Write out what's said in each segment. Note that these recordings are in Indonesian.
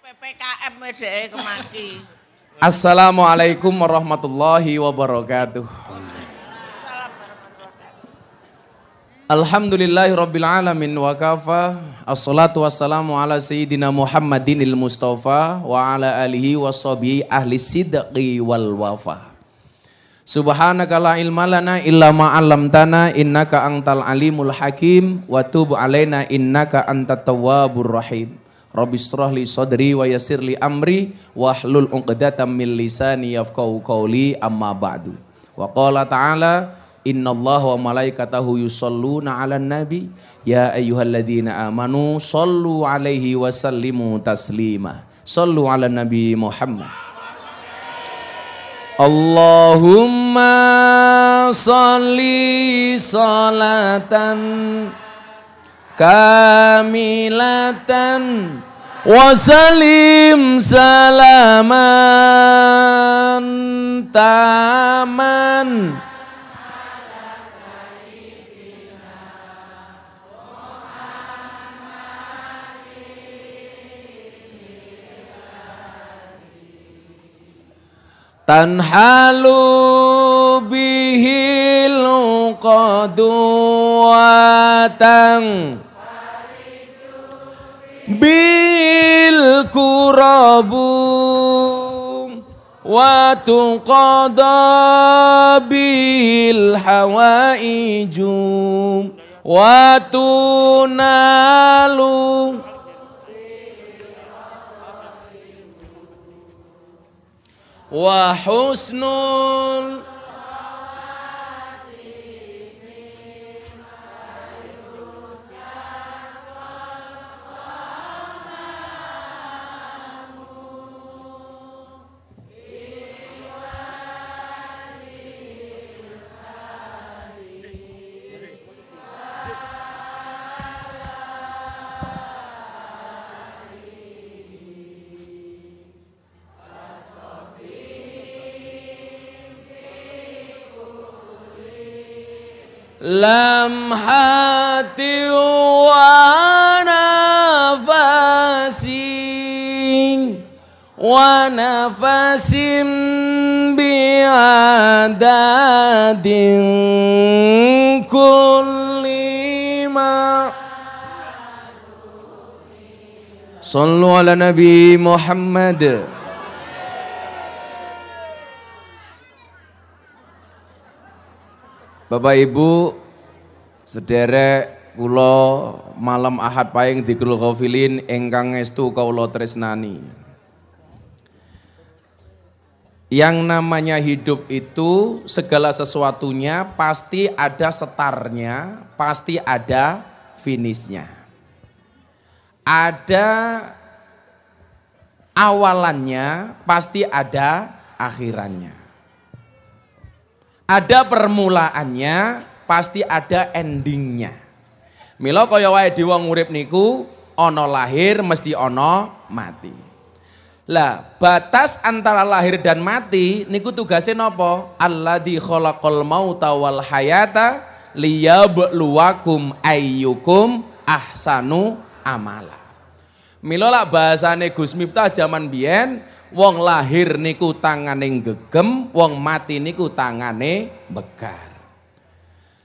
PPKM WDE kemaki. Assalamualaikum warahmatullahi wabarakatuh. Alhamdulillahi rabbil alamin wa kafa Assalatu wassalamu ala sayyidina Muhammadin il Mustafa Wa ala alihi wa sahbihi ahli sidqi wal wafa Subhanaka la ilma lana illa ma'alamtana Innaka antal alimul hakim Wa tub alaina innaka antat tawabur rahim Rabbi li sadri wa yasir li amri wahlul 'uqdatam min lisani yafqahu qawli amma ba'du. Wa qala ta'ala innallaha wa malaikatahu yusalluna 'alan nabi ya ayyuhalladzina amanu sallu 'alaihi wa sallimu taslima. Sallu 'ala nabi Muhammad. Allahumma salli salatan kamilatan wasalim salaman taman tanhalu bihil qadu watang بالكرب وتقضى بالحوائج وتنال وحسن لمحاتي ونفسي ونفس بعدد كل ما صلوا على نبي محمد Bapak Ibu, sederek kula malam Ahad paing dikrul ghafilin ingkang estu kawula tresnani. Yang namanya hidup itu segala sesuatunya pasti ada setarnya, pasti ada finishnya. Ada awalannya, pasti ada akhirannya. Ada permulaannya, pasti ada endingnya. Milo kaya wae dewa ngurip niku ono lahir mesti ono mati. Lah, batas antara lahir dan mati niku tugasnya nopo? di kholakol mauta wal hayata liyabluwakum ayyukum ahsanu amala. Milo lak bahasane Gus Miftah zaman biyen wong lahir niku tangane gegem, wong mati niku tangane mekar.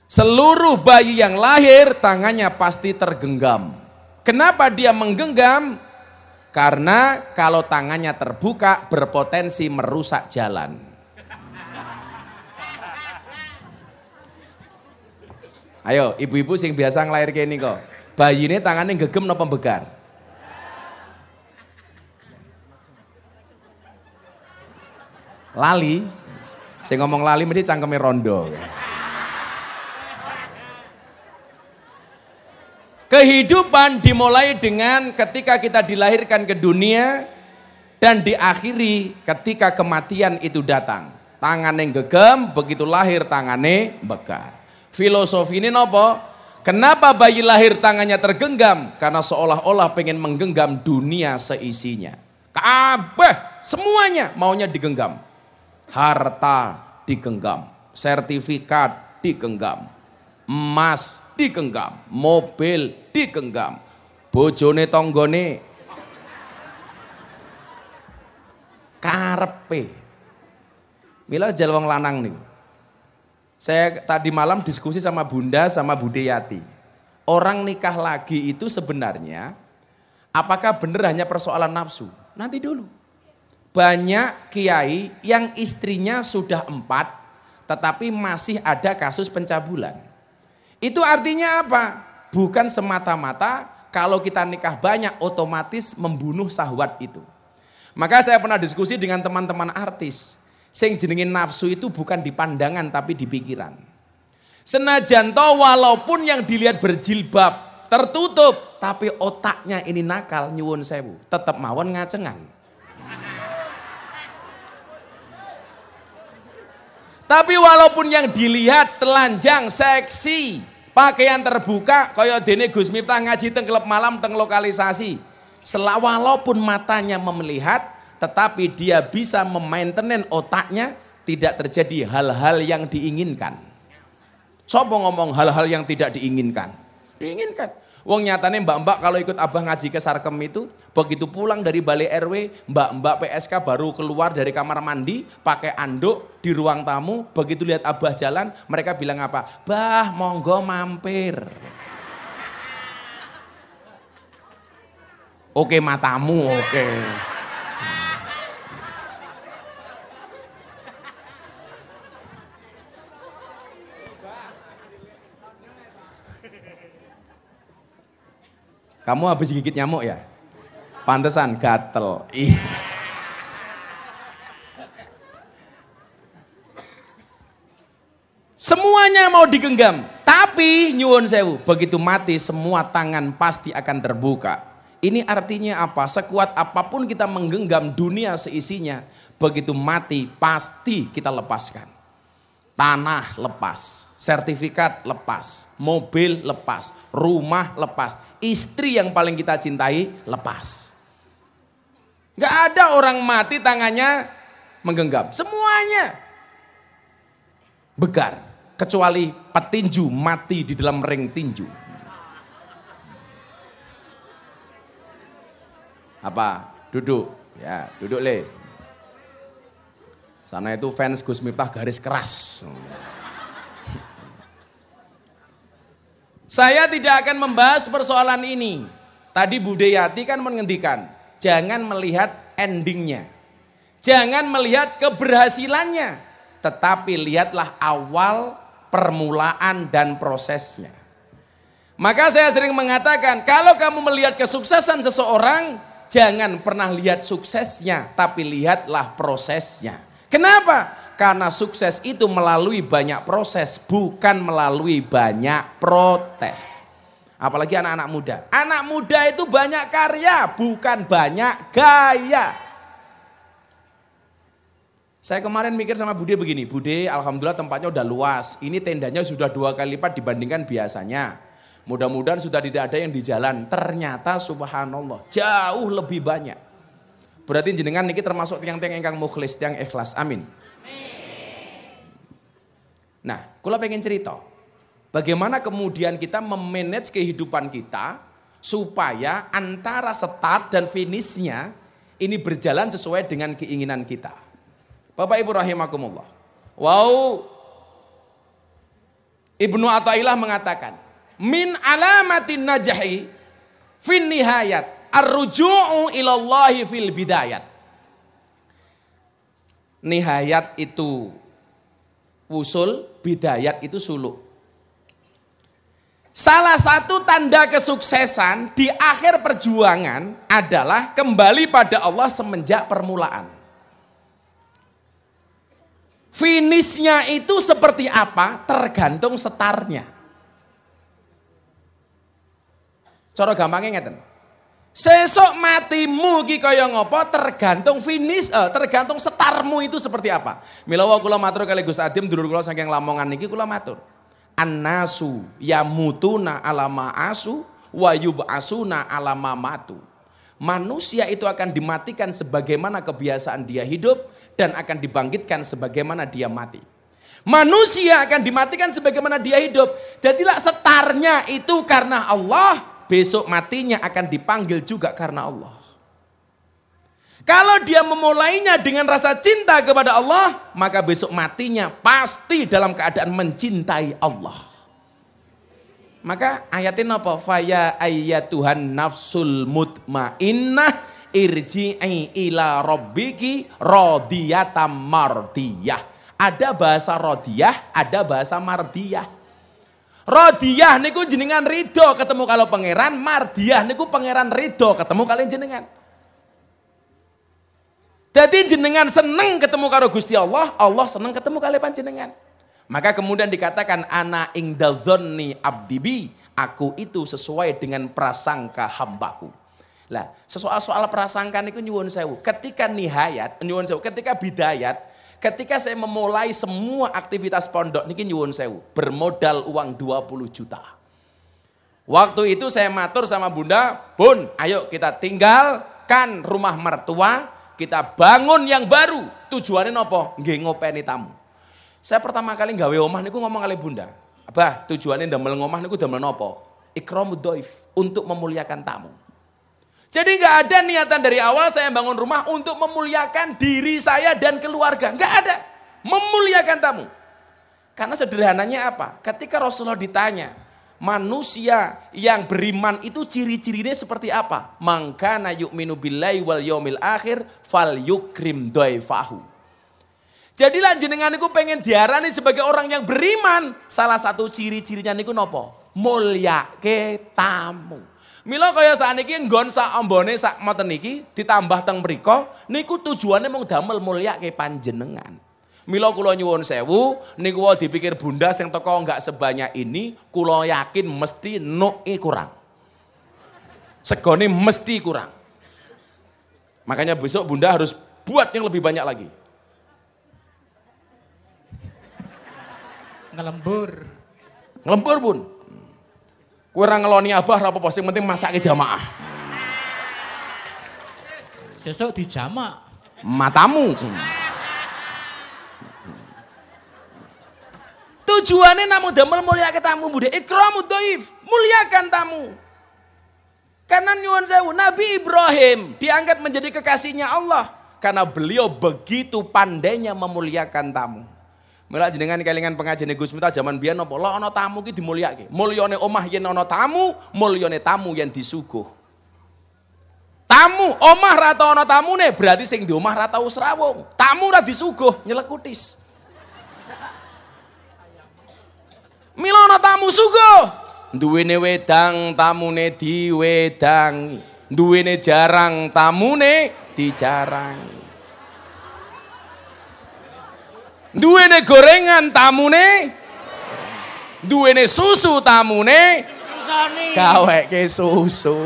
Seluruh bayi yang lahir tangannya pasti tergenggam. Kenapa dia menggenggam? Karena kalau tangannya terbuka berpotensi merusak jalan. Ayo, ibu-ibu sing biasa ngelahir kayak ini kok. Bayi ini tangannya gegem no pembegar. lali. Saya ngomong lali mesti cangkeme rondo. Kehidupan dimulai dengan ketika kita dilahirkan ke dunia dan diakhiri ketika kematian itu datang. Tangan yang gegem, begitu lahir tangannya bekar. Filosofi ini nopo? Kenapa bayi lahir tangannya tergenggam? Karena seolah-olah pengen menggenggam dunia seisinya. Kabeh semuanya maunya digenggam harta digenggam, sertifikat digenggam, emas digenggam, mobil digenggam, bojone tonggone karepe. Mila jalwang lanang nih. Saya tadi malam diskusi sama Bunda sama Bude Orang nikah lagi itu sebenarnya apakah benar hanya persoalan nafsu? Nanti dulu banyak kiai yang istrinya sudah empat, tetapi masih ada kasus pencabulan. Itu artinya apa? Bukan semata-mata kalau kita nikah banyak otomatis membunuh sahwat itu. Maka saya pernah diskusi dengan teman-teman artis. Sing jenengin nafsu itu bukan di pandangan tapi di pikiran. Senajan toh walaupun yang dilihat berjilbab, tertutup, tapi otaknya ini nakal nyuwun sewu, tetap mawon ngacengan. Tapi walaupun yang dilihat telanjang, seksi, pakaian terbuka, kaya dene Gus Miftah ngaji teng klub malam teng lokalisasi. walaupun matanya memelihat, tetapi dia bisa memaintenin otaknya tidak terjadi hal-hal yang diinginkan. Sopo ngomong hal-hal yang tidak diinginkan? Diinginkan. Wong nyatane mbak-mbak kalau ikut abah ngaji ke Sarkem itu, begitu pulang dari Balai RW, mbak-mbak PSK baru keluar dari kamar mandi, pakai anduk di ruang tamu, begitu lihat abah jalan, mereka bilang apa? Bah, monggo mampir. Oke matamu, oke. Okay. Kamu habis gigit nyamuk ya? Pantesan gatel. ih, Semuanya mau digenggam, tapi nyuwun sewu, begitu mati semua tangan pasti akan terbuka. Ini artinya apa? Sekuat apapun kita menggenggam dunia seisinya, begitu mati pasti kita lepaskan tanah lepas, sertifikat lepas, mobil lepas, rumah lepas, istri yang paling kita cintai lepas. Gak ada orang mati tangannya menggenggam, semuanya begar, kecuali petinju mati di dalam ring tinju. Apa? Duduk, ya duduk leh. Sana itu fans Gus Miftah garis keras. Saya tidak akan membahas persoalan ini. Tadi Budeyati kan menghentikan, jangan melihat endingnya. Jangan melihat keberhasilannya, tetapi lihatlah awal, permulaan dan prosesnya. Maka saya sering mengatakan, kalau kamu melihat kesuksesan seseorang, jangan pernah lihat suksesnya, tapi lihatlah prosesnya. Kenapa? Karena sukses itu melalui banyak proses, bukan melalui banyak protes. Apalagi anak-anak muda. Anak muda itu banyak karya, bukan banyak gaya. Saya kemarin mikir sama Bude begini, Bude alhamdulillah tempatnya udah luas. Ini tendanya sudah dua kali lipat dibandingkan biasanya. Mudah-mudahan sudah tidak ada yang di jalan. Ternyata subhanallah jauh lebih banyak. Berarti jenengan niki termasuk tiang-tiang engkang mukhlis, tiang ikhlas. Amin. Nah, kula pengen cerita. Bagaimana kemudian kita memanage kehidupan kita supaya antara start dan finishnya ini berjalan sesuai dengan keinginan kita. Bapak Ibu rahimakumullah. Wow. Ibnu Athaillah mengatakan, min alamatin najahi fin nihayat arruju'u ilallahi fil bidayat. Nihayat itu usul, bidayat itu suluk. Salah satu tanda kesuksesan di akhir perjuangan adalah kembali pada Allah semenjak permulaan. Finishnya itu seperti apa tergantung setarnya. Coro gampangnya ngeten. Sesok matimu ki kaya ngopo tergantung finish eh, tergantung setarmu itu seperti apa. Mila wa kula matur kali Gus Adim dulur kula saking Lamongan niki kula matur. Annasu yamutuna alama asu wa yub'asuna alama matu. Manusia itu akan dimatikan sebagaimana kebiasaan dia hidup dan akan dibangkitkan sebagaimana dia mati. Manusia akan dimatikan sebagaimana dia hidup. Jadilah setarnya itu karena Allah, besok matinya akan dipanggil juga karena Allah. Kalau dia memulainya dengan rasa cinta kepada Allah, maka besok matinya pasti dalam keadaan mencintai Allah. Maka ayatin apa? Faya Tuhan nafsul mutmainnah irji'i ila rabbiki rodiyatam mardiyah. Ada bahasa rodiyah, ada bahasa mardiyah. Rodiah niku jenengan ridho ketemu kalau pangeran, Mardiah niku pangeran ridho ketemu kalian jenengan. Jadi jenengan seneng ketemu karo Gusti Allah, Allah seneng ketemu kalian panjenengan. Maka kemudian dikatakan ana ing dalzoni abdibi, aku itu sesuai dengan prasangka hambaku. Lah, sesoal soal prasangka niku nyuwun sewu. Ketika nihayat, nyuwun sewu, ketika bidayat, ketika saya memulai semua aktivitas pondok niki nyuwun sewu bermodal uang 20 juta. Waktu itu saya matur sama Bunda, "Bun, ayo kita tinggalkan rumah mertua, kita bangun yang baru." Tujuannya nopo? Nggih ngopeni tamu. Saya pertama kali nggawe omah niku ngomong kali Bunda, "Abah, tujuannya ndamel ngomah niku damel nopo?" Ikramud doif, untuk memuliakan tamu. Jadi nggak ada niatan dari awal saya bangun rumah untuk memuliakan diri saya dan keluarga. Nggak ada. Memuliakan tamu. Karena sederhananya apa? Ketika Rasulullah ditanya, manusia yang beriman itu ciri-cirinya seperti apa? Maka na yu'minu billahi wal yomil akhir fal yukrim doifahu. Jadi lanjut dengan niku pengen diarani sebagai orang yang beriman. Salah satu ciri-cirinya niku nopo? Mulyake ke tamu. Mila kaya ini nggon sak ambone sak moten niki ditambah teng mriku niku tujuannya mau damel ke panjenengan. Mila kula nyuwun sewu, niku wae dipikir bunda sing teko enggak sebanyak ini, kula yakin mesti nuke kurang. Segone mesti kurang. Makanya besok bunda harus buat yang lebih banyak lagi. Ngelembur. Ngelembur, Bun. Kue orang ngeloni abah apa-apa, sing penting ke jamaah. di jamaah. Matamu. Tujuannya namu damel muliakan tamu budi. Ikramu doif, muliakan tamu. Karena nyuwun sewu, Nabi Ibrahim diangkat menjadi kekasihnya Allah. Karena beliau begitu pandainya memuliakan tamu. Mulak jenengan kelingan pengajian Gus Miftah zaman biyen napa lah ana tamu ki dimulyakake. Mulyane omah yen ana tamu, mulyane tamu yen disuguh. Tamu, omah ra tau ana tamune berarti sing di omah ra tau srawung. Tamu ra disuguh nyelekutis. milo Mila ana tamu suguh, duwene wedang tamune diwedangi. Duwene jarang tamune dijarangi. duwene gorengan tamune duwene susu tamune ke susu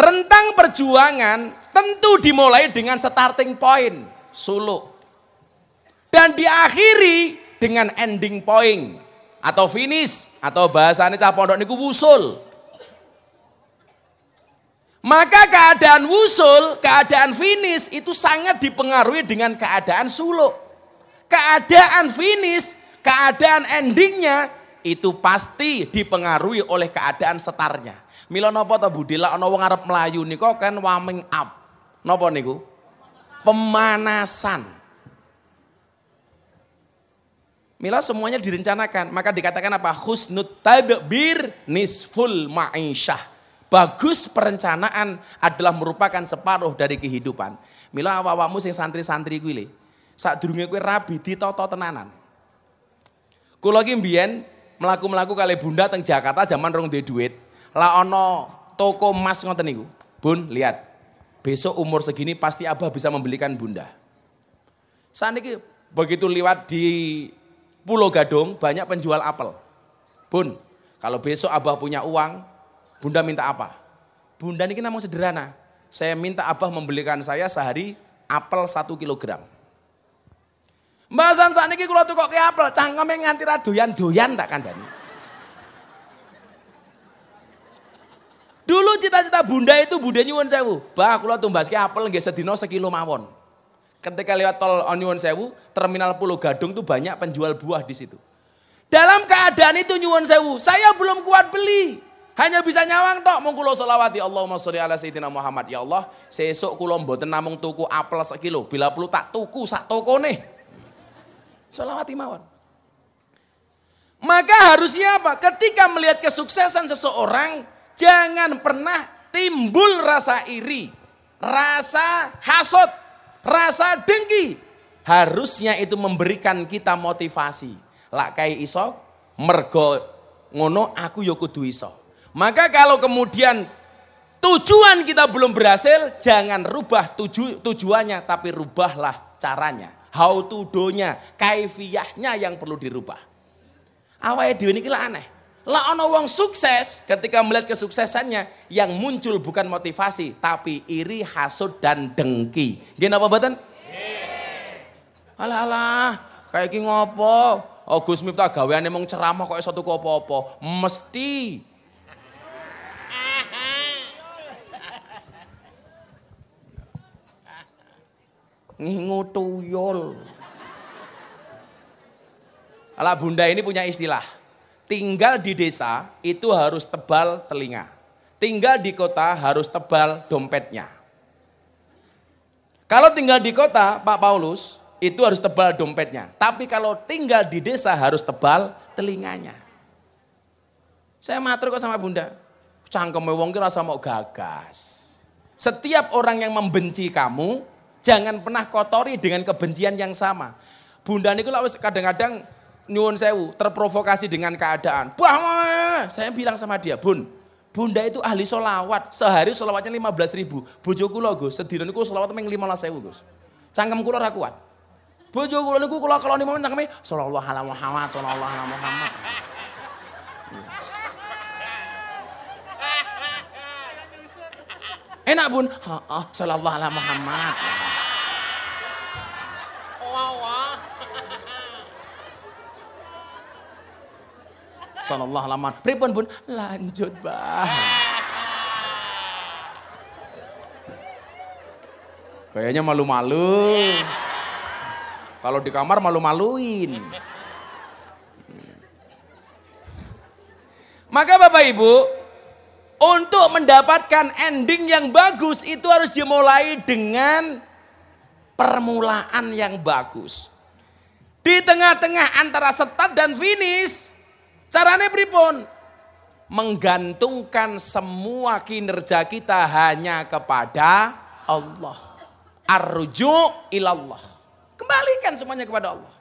Rentang perjuangan tentu dimulai dengan starting point, suluk. Dan diakhiri dengan ending point atau finish atau bahasanya capondok niku wusul. Maka keadaan wusul, keadaan finish itu sangat dipengaruhi dengan keadaan suluk. Keadaan finish, keadaan endingnya itu pasti dipengaruhi oleh keadaan setarnya. Mila nopo ta budila lak ana wong arep mlayu niko kan warming up. nopo niku? Pemanasan. Mila semuanya direncanakan, maka dikatakan apa? Husnut tadbir nisful ma'isyah Bagus perencanaan adalah merupakan separuh dari kehidupan. Mila awak-awakmu sing santri-santri kuwi le. durunge kuwi rabi ditata tenanan. Kula iki mbiyen mlaku-mlaku kali Bunda teng Jakarta zaman rong duwe duit. la ana toko emas ngoten niku. Bun, lihat. Besok umur segini pasti Abah bisa membelikan Bunda. Saat begitu lewat di Pulau Gadung banyak penjual apel. Bun, kalau besok Abah punya uang, Bunda minta apa? Bunda ini namanya sederhana. Saya minta abah membelikan saya sehari apel satu kilogram. Mbak San saat ini kalau tukok ke apel, cangkeme nganti doyan-doyan tak dani. Dulu cita-cita bunda itu bunda nyuwun sewu. Bah, kalau tumbas ke apel nggak sedino sekilo mawon. Ketika lewat tol Nyuwon Sewu, terminal Pulau Gadung tuh banyak penjual buah di situ. Dalam keadaan itu Nyuwon Sewu, saya belum kuat beli. Hanya bisa nyawang tok mung kula selawati Allahumma sholli ala sayidina Muhammad. Ya Allah, sesuk kula mboten namung tuku apel sak kilo, bila perlu tak tuku sak tokone. Selawati mawon. Maka harusnya apa? Ketika melihat kesuksesan seseorang, jangan pernah timbul rasa iri, rasa hasut, rasa dengki. Harusnya itu memberikan kita motivasi. Lak kai iso mergo ngono aku yo ya kudu maka kalau kemudian tujuan kita belum berhasil, jangan rubah tuju, tujuannya, tapi rubahlah caranya. How to do-nya, kaifiyahnya yang perlu dirubah. Awalnya dewi ini aneh. Lah ono wong sukses ketika melihat kesuksesannya yang muncul bukan motivasi tapi iri, hasut dan dengki. Gini apa badan? Alah alah, kayak ngopo? Oh Gus Miftah gaweane mung ceramah kok satu apa-apa. Mesti ngingu tuyul. Ala bunda ini punya istilah, tinggal di desa itu harus tebal telinga. Tinggal di kota harus tebal dompetnya. Kalau tinggal di kota, Pak Paulus, itu harus tebal dompetnya. Tapi kalau tinggal di desa harus tebal telinganya. Saya matur kok sama bunda. Cangkeme wong ki rasa mau gagas. Setiap orang yang membenci kamu, Jangan pernah kotori dengan kebencian yang sama. Bunda niku lah kadang-kadang nyuwun sewu terprovokasi dengan keadaan. Bah, saya bilang sama dia, Bun, Bunda itu ahli solawat, sehari solawatnya 15 ribu. Bujuku lo Gus, sedih niku solawat mung 15 sewu Gus. Cangkem kulo rakuat. kuat. lo niku kulo kalau momen cangkeme solawat ala Muhammad, solawat ala Muhammad. Enak bun, ha, ha, sallallahu ala Muhammad. sallallahu alaihi wasallam. Pripun pun lanjut, Bah. Kayaknya malu-malu. Kalau di kamar malu-maluin. Maka Bapak Ibu, untuk mendapatkan ending yang bagus itu harus dimulai dengan permulaan yang bagus. Di tengah-tengah antara start dan finish, Caranya pripun? Menggantungkan semua kinerja kita hanya kepada Allah. Arju ilallah. Kembalikan semuanya kepada Allah.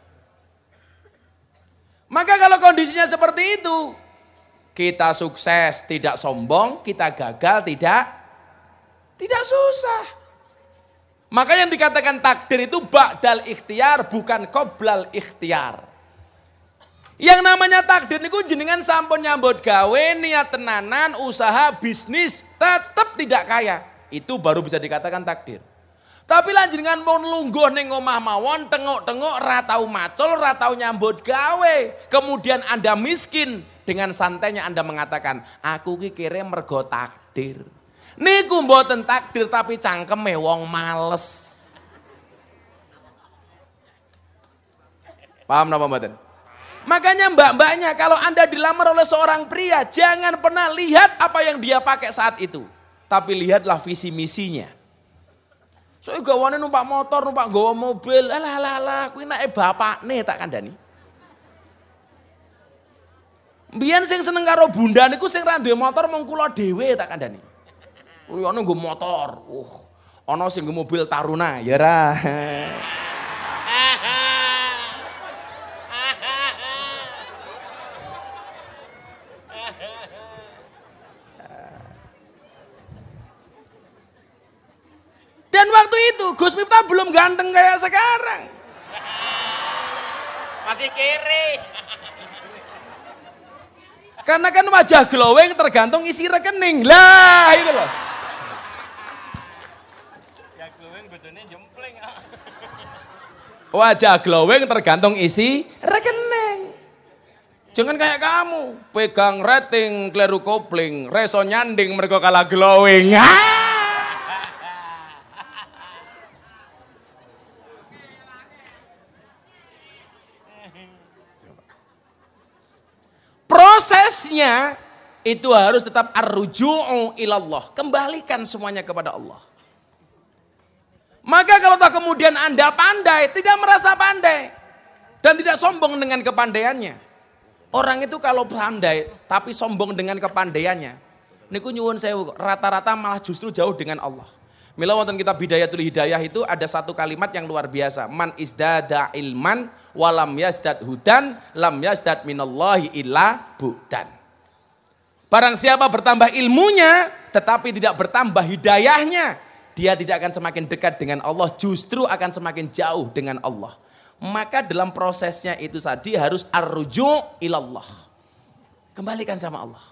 Maka kalau kondisinya seperti itu, kita sukses tidak sombong, kita gagal tidak tidak susah. Maka yang dikatakan takdir itu ba'dal ikhtiar bukan koblal ikhtiar. Yang namanya takdir niku jenengan sampun nyambut gawe, niat tenanan, usaha, bisnis, tetap tidak kaya. Itu baru bisa dikatakan takdir. Tapi lanjut jenengan pun lungguh ning omah mawon, tengok-tengok ratau macol ratau nyambut gawe. Kemudian Anda miskin dengan santainya Anda mengatakan, aku ki kere mergo takdir. Niku mboten takdir tapi cangkeme wong males. Paham napa mboten? Makanya mbak-mbaknya kalau Anda dilamar oleh seorang pria, jangan pernah lihat apa yang dia pakai saat itu. Tapi lihatlah visi misinya. So gawane numpak motor, numpak gawa mobil, alah alah alah, kuwi naik bapak nih tak kandani. Biyen sing seneng karo bunda niku sing ra duwe motor mung kula dhewe tak kandani. Kuwi ana nggo motor. Uh, ana sing nggo mobil Taruna, ya ra. Dan waktu itu Gus Miftah belum ganteng kayak sekarang. Masih kiri. Karena kan wajah glowing tergantung isi rekening. Lah, itu loh. Ya glowing betulnya jempling. Wajah glowing tergantung isi rekening. Jangan kayak kamu, pegang rating, keliru kopling, reso nyanding mereka kalah glowing. Ah! prosesnya itu harus tetap arruju'u ilallah. Kembalikan semuanya kepada Allah. Maka kalau tak kemudian Anda pandai, tidak merasa pandai. Dan tidak sombong dengan kepandaiannya. Orang itu kalau pandai, tapi sombong dengan kepandaiannya. Ini nyuwun saya rata-rata malah justru jauh dengan Allah. Mila wonten kitab Bidayatul Hidayah itu ada satu kalimat yang luar biasa. Man izdada ilman walam yazdad hudan lam yazdad minallahi illa budan. Barang siapa bertambah ilmunya tetapi tidak bertambah hidayahnya, dia tidak akan semakin dekat dengan Allah, justru akan semakin jauh dengan Allah. Maka dalam prosesnya itu tadi harus arruju ilallah. Kembalikan sama Allah.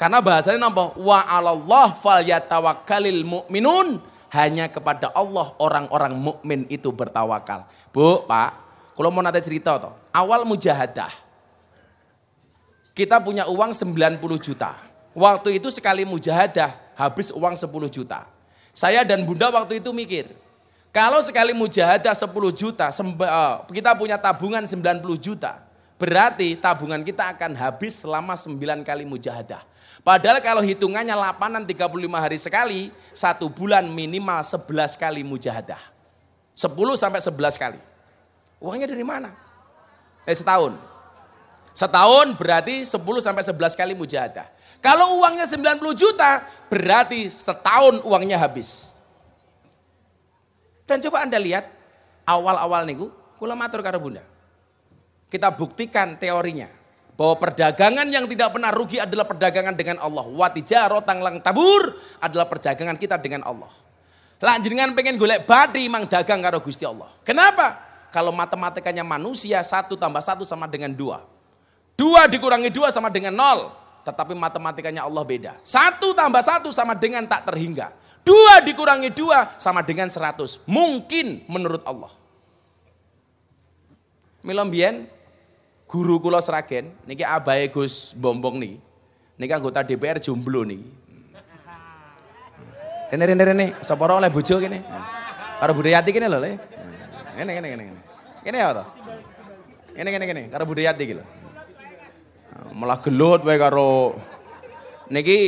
Karena bahasanya nampak wa alallah fal yatawakkalil mu'minun hanya kepada Allah orang-orang mukmin itu bertawakal. Bu, Pak, kalau mau nanti cerita toh. Awal mujahadah. Kita punya uang sembilan puluh juta. Waktu itu sekali mujahadah habis uang sepuluh juta. Saya dan Bunda waktu itu mikir, kalau sekali mujahadah 10 juta, eh, kita punya tabungan 90 juta. Berarti tabungan kita akan habis selama 9 kali mujahadah. Padahal kalau hitungannya lapanan 35 hari sekali, satu bulan minimal 11 kali mujahadah. 10 sampai 11 kali. Uangnya dari mana? Eh setahun. Setahun berarti 10 sampai 11 kali mujahadah. Kalau uangnya 90 juta, berarti setahun uangnya habis. Dan coba Anda lihat awal-awal niku kula matur karo Bunda. Kita buktikan teorinya bahwa perdagangan yang tidak pernah rugi adalah perdagangan dengan Allah. Watijaro tanglang tabur adalah perdagangan kita dengan Allah. Lanjutkan pengen golek badi mang dagang karo Gusti Allah. Kenapa? Kalau matematikanya manusia satu tambah satu sama dengan dua. Dua dikurangi dua sama dengan nol. Tetapi matematikanya Allah beda. Satu tambah satu sama dengan tak terhingga. Dua dikurangi dua sama dengan seratus. Mungkin menurut Allah. Milombien, guru kula Sragen niki abahe Gus Bombong nih, Niki anggota DPR jomblo nih. Rene rene rene sapa leh oleh bojo kene. Karo Budayati kene lho le. Ngene ngene ngene ngene. Kene apa ya to? Ngene ngene ngene karo Budayati iki lho. Malah gelut wae karo niki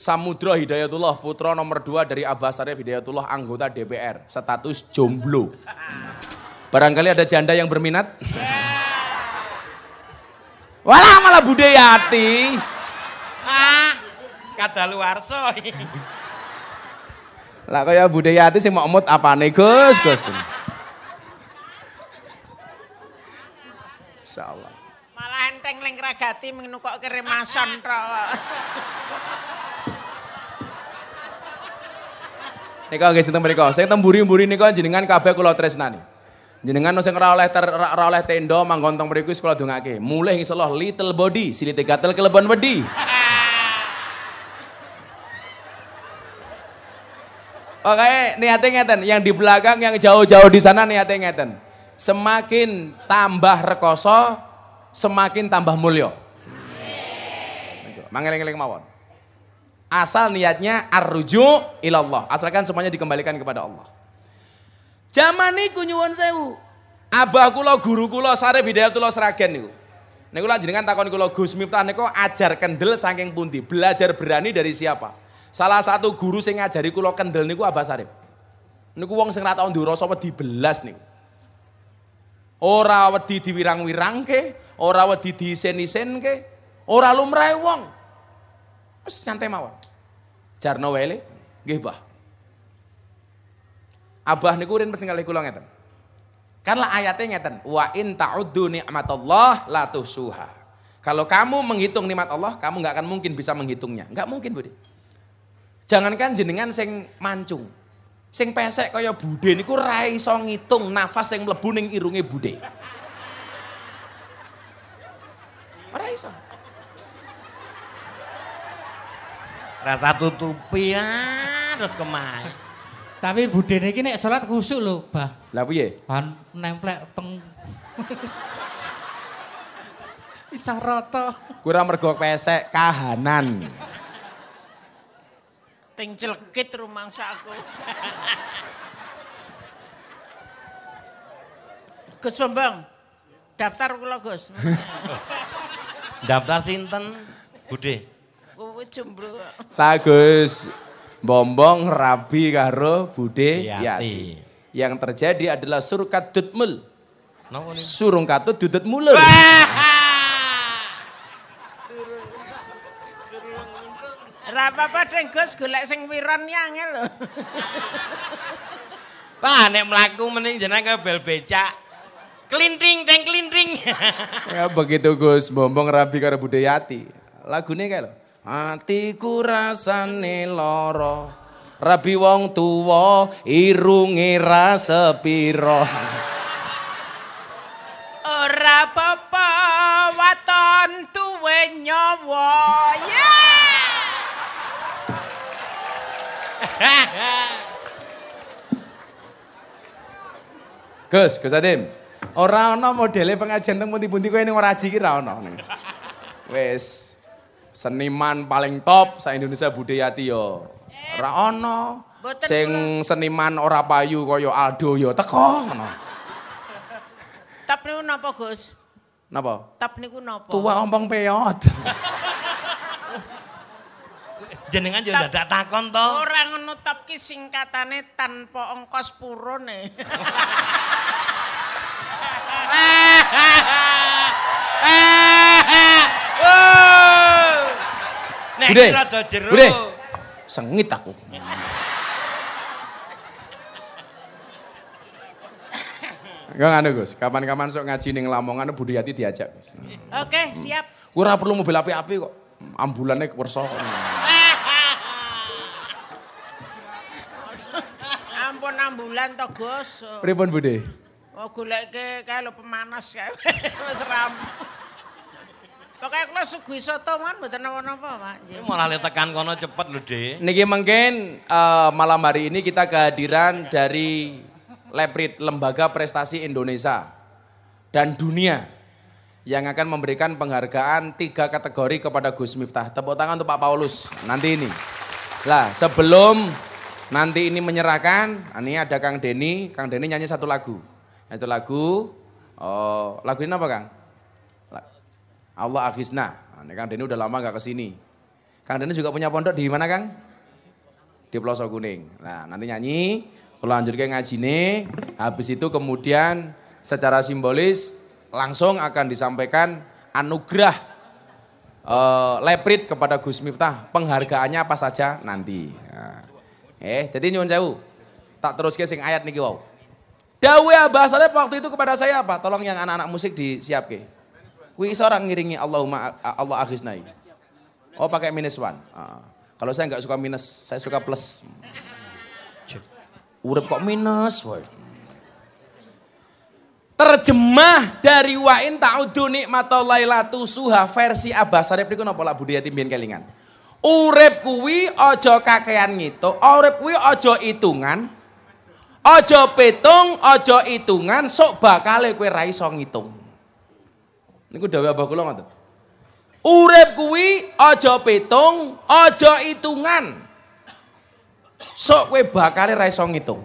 Samudra Hidayatullah putra nomor dua dari Abah Sarif Hidayatullah anggota DPR status jomblo. Barangkali ada janda yang berminat. Yeah. Walah malah Yati. Ah, soi. Lah kaya mau emut apa nih Gus? Gus. Insyaallah. Malah enteng leng ragati menukok keremasan tok. Nika guys, itu mereka. Saya temburi-mburi nika jenengan kabeh kula tresnani. Jenengan sing ora oleh ter, ora oleh tendo manggontong berikut sekolah sekolah dongake. Mulai ing seloh little body, silite gatel kelebon body. Oke, niatnya ngeten, yang di belakang yang jauh-jauh di sana niatnya ngeten. Semakin tambah rekoso, semakin tambah mulio. Mangeling-eling mawon. Asal niatnya arruju ilallah. Asalkan semuanya dikembalikan kepada Allah. Jaman niku nyuwun sewu. Abah kula guru kula Sarif Hidayatullah Sragen niku. Niku lak jenengan takon kula Gus Miftah niku ajar kendel saking pundi? Belajar berani dari siapa? Salah satu guru sing ngajari kula kendel niku Abah Sarif. Niku wong sing ra tau apa wedi belas niku. Ora wedi wirang wirangke ora wedi diisen-isenke, ora lumrahe wong. Wis santai mawon. Jarno wele nggih, Mbah. Abah niku rin pesen kalih kula ngeten. Kan lah ayatnya ngeten, wa in ta'uddu ni'matallah la tuhsuha. Kalau kamu menghitung nikmat Allah, kamu nggak akan mungkin bisa menghitungnya. Nggak mungkin, Budi. Jangankan jenengan sing mancung. Sing pesek kaya Bude niku ra iso ngitung nafas sing mlebu ning irunge Bude. Ora iso. Rasa tutupi ya terus kemana? Tapi budene ini nek sholat khusuk loh, Bah. Lah piye? Pan nemplek teng Isah rata. Kurang mergok pesek kahanan. Ping celekit rumangsa aku. Gus Bambang, daftar kula Gus. daftar sinten? Bude. Kowe jomblo. Lah Gus, bombong rabi karo bude yati. Yang terjadi adalah surkat dutmul. No, Surung katut dudut Rapa apa deng Gus golek sing wiron yange lho. Pak nek melaku mending ke bel becak. Klinting deng klinting. ya begitu Gus, bombong rabi karo budayati. Lagune kae lho. Atiku rasane loro. Rabi wong tuwa irunge rasepira. Ora apa-apa waton tuwe nyawa. Gus, Gus Adim. Ora ana modele pengajian teng pundi-pundi kowe ning ora aji ki ora ana. Wis. Seniman paling top sa Indonesia Budayati yo. Ora eh. Sing seniman ora payu kaya Aldo yo ya teko ngono. Tap niku napa, Gus? Napa? Tap niku napa? Tua ompong peyot. jenengan yo dadak takon to. Ora ngono tap ki singkatane tanpa ongkos purone. eh Nek Bude. rada jero. Bude. Sengit aku. Enggak ada Gus, kapan-kapan sok ngaji ning Lamongan Budiyati diajak Gus. Oke, okay, siap. Ora perlu mobil api-api kok. Ambulannya kerso. Ampun ambulan to Gus. Pripun Budi? Oh goleke kae lho pemanas kae. Wis rampung. Pokoknya kula suguh soto man, mboten napa-napa, Pak. Malah le tekan kono cepet lho, Dik. Niki mungkin uh, eh, malam hari ini kita kehadiran dari Leprit Lembaga Prestasi Indonesia dan dunia yang akan memberikan penghargaan tiga kategori kepada Gus Miftah. Tepuk tangan untuk Pak Paulus nanti ini. Lah sebelum nanti ini menyerahkan, ini ada Kang Denny. Kang Denny nyanyi satu lagu. Satu lagu, oh, lagu ini apa Kang? Allah Akhisna. Nah, Kang Deni udah lama gak kesini. Kang Deni juga punya pondok di mana Kang? Di Pelosok Kuning. Nah nanti nyanyi, kalau lanjut ke ngaji nih, habis itu kemudian secara simbolis langsung akan disampaikan anugerah uh, leprit kepada Gus Miftah. Penghargaannya apa saja nanti. Nah. Eh, jadi nyuwun sewu. Tak terus ke sing ayat niki wow. Dawe ya, bahasanya waktu itu kepada saya apa? Tolong yang anak-anak musik disiapkan. Kuwi seorang orang ngiringi Allahumma Allah akhisnai. Oh pakai minus one. Uh, Kalau saya nggak suka minus, saya suka plus. Urip kok minus, woy. Terjemah dari wa'in in ta'udhu nikmatau suha versi Abah Sarip ini napa pola budaya timbin kelingan. Urip kuwi ojo kakean gitu. urip kuwi ojo hitungan. Ojo petung, ojo hitungan, sok bakale kue ra song ngitung. Niku dawuh abah kula ngoten. Urip kuwi aja petung, aja hitungan. Sok kowe bakare ra iso ngitung.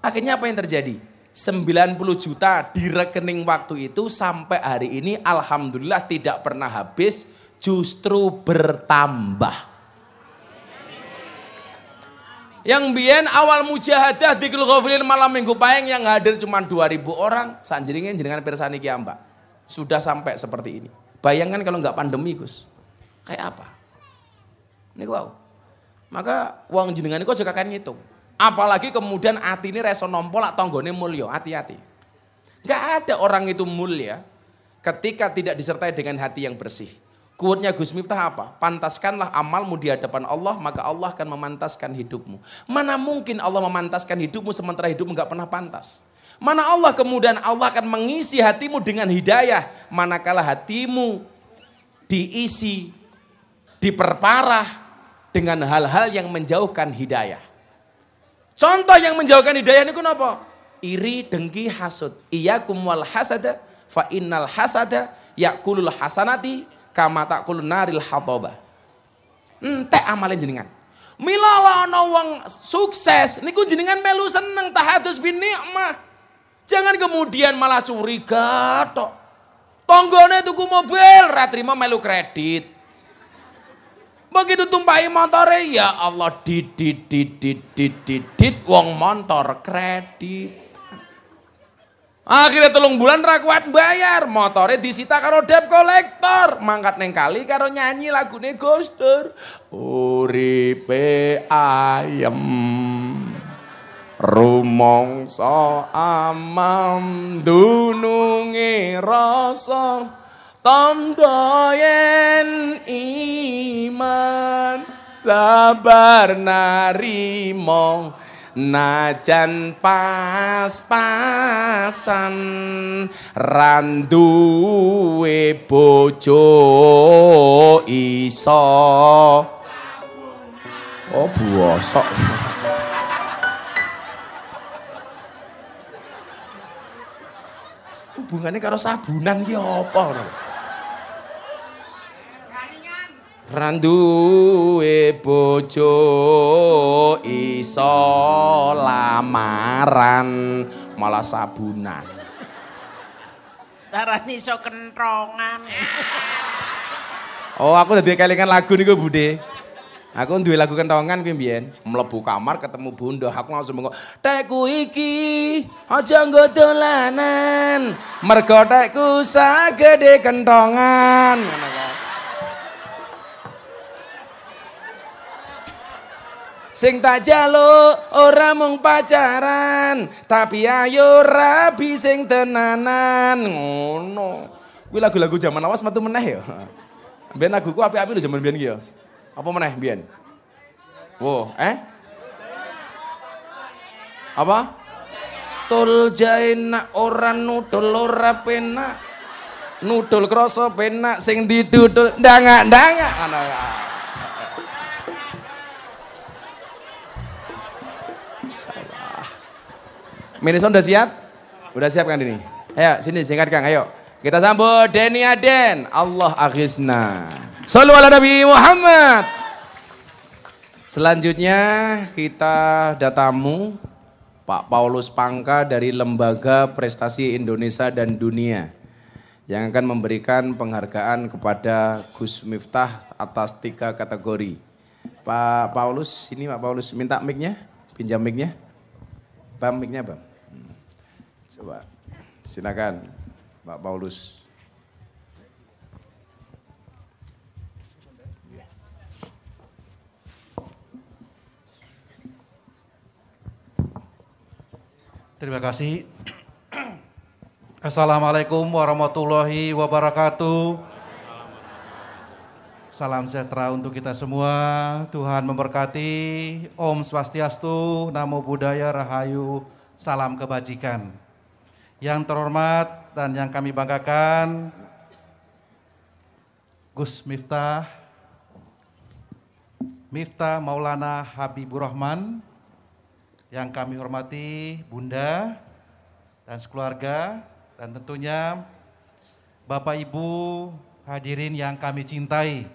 Akhirnya apa yang terjadi? 90 juta di rekening waktu itu sampai hari ini alhamdulillah tidak pernah habis, justru bertambah. Yang bien awal mujahadah di Gulgofilin malam minggu paeng yang hadir cuma 2000 orang, sanjringin jenengan pirsani kiambak sudah sampai seperti ini. Bayangkan kalau nggak pandemi Gus, kayak apa? Ini wow. Maka uang jenengan itu juga kan ngitung. Apalagi kemudian hati ini reso nompol atau ah, mulio, hati-hati. Nggak ada orang itu mulia ketika tidak disertai dengan hati yang bersih. Kuatnya Gus Miftah apa? Pantaskanlah amalmu di hadapan Allah, maka Allah akan memantaskan hidupmu. Mana mungkin Allah memantaskan hidupmu sementara hidupmu nggak pernah pantas. Mana Allah kemudian Allah akan mengisi hatimu dengan hidayah. Manakala hatimu diisi, diperparah dengan hal-hal yang menjauhkan hidayah. Contoh yang menjauhkan hidayah ini kenapa? Iri, dengki, hasud. Iyakum wal hasada fa innal hasada yakulul hasanati kama takulun naril hatobah. Entek amalin jenengan. Mila ana wong sukses niku jenengan melu seneng tahadus bini emah Jangan kemudian malah curiga toh, Tonggone tuku mobil, ra trimo melu kredit. Begitu tumpahi motor ya Allah didit didit didit wong motor kredit. Akhirnya telung bulan ra bayar, motornya disita karo debt kolektor. Mangkat neng kali karo nyanyi lagu negoster, Uripe ayam. rumangsa amam dununge rasa tandha iman sabar narimo najan pas-pasan randuwe bojo iso Oh buah hubungannya karo sabunan ki apa ngono? Randuwe bojo iso lamaran malah sabunan. Taran iso kentrongan. Oh, aku udah dikelingan lagu nih niku Bude. Aku duwe lagu kentongan kuwi mbiyen. Mlebu kamar ketemu Bunda, aku langsung bengok, "Tekku iki aja nggo dolanan. Mergo tekku sagede kentongan." Kan. Sing tak jaluk ora mung pacaran, tapi ayo rabi sing tenanan. Ngono. Kuwi lagu-lagu zaman awas metu meneh ya. Biyen ku apik-apik lho zaman biyen ki ya. Apa meneh Bian? Wo, eh? Apa? Tul jaina ora nudul ora penak. Nudul kroso penak sing didudul ndangak-ndangak ah, ngono Salah. Minison udah siap? Udah siap kan ini? Ayo sini singkat Kang, ayo. Kita sambut Denny Aden. Allah aghisna. Salam ala Nabi Muhammad. Selanjutnya kita ada Pak Paulus Pangka dari Lembaga Prestasi Indonesia dan Dunia yang akan memberikan penghargaan kepada Gus Miftah atas tiga kategori. Pak Paulus, ini Pak Paulus, minta mic-nya, pinjam mic-nya. Bam, mic-nya Bang. Hmm. Coba, silakan Pak Paulus. Terima kasih. Assalamualaikum warahmatullahi wabarakatuh. Salam sejahtera untuk kita semua. Tuhan memberkati. Om Swastiastu, Namo Buddhaya, Rahayu, Salam Kebajikan. Yang terhormat dan yang kami banggakan, Gus Miftah, Miftah Maulana Habibur Rahman, yang kami hormati Bunda dan sekeluarga dan tentunya Bapak Ibu hadirin yang kami cintai.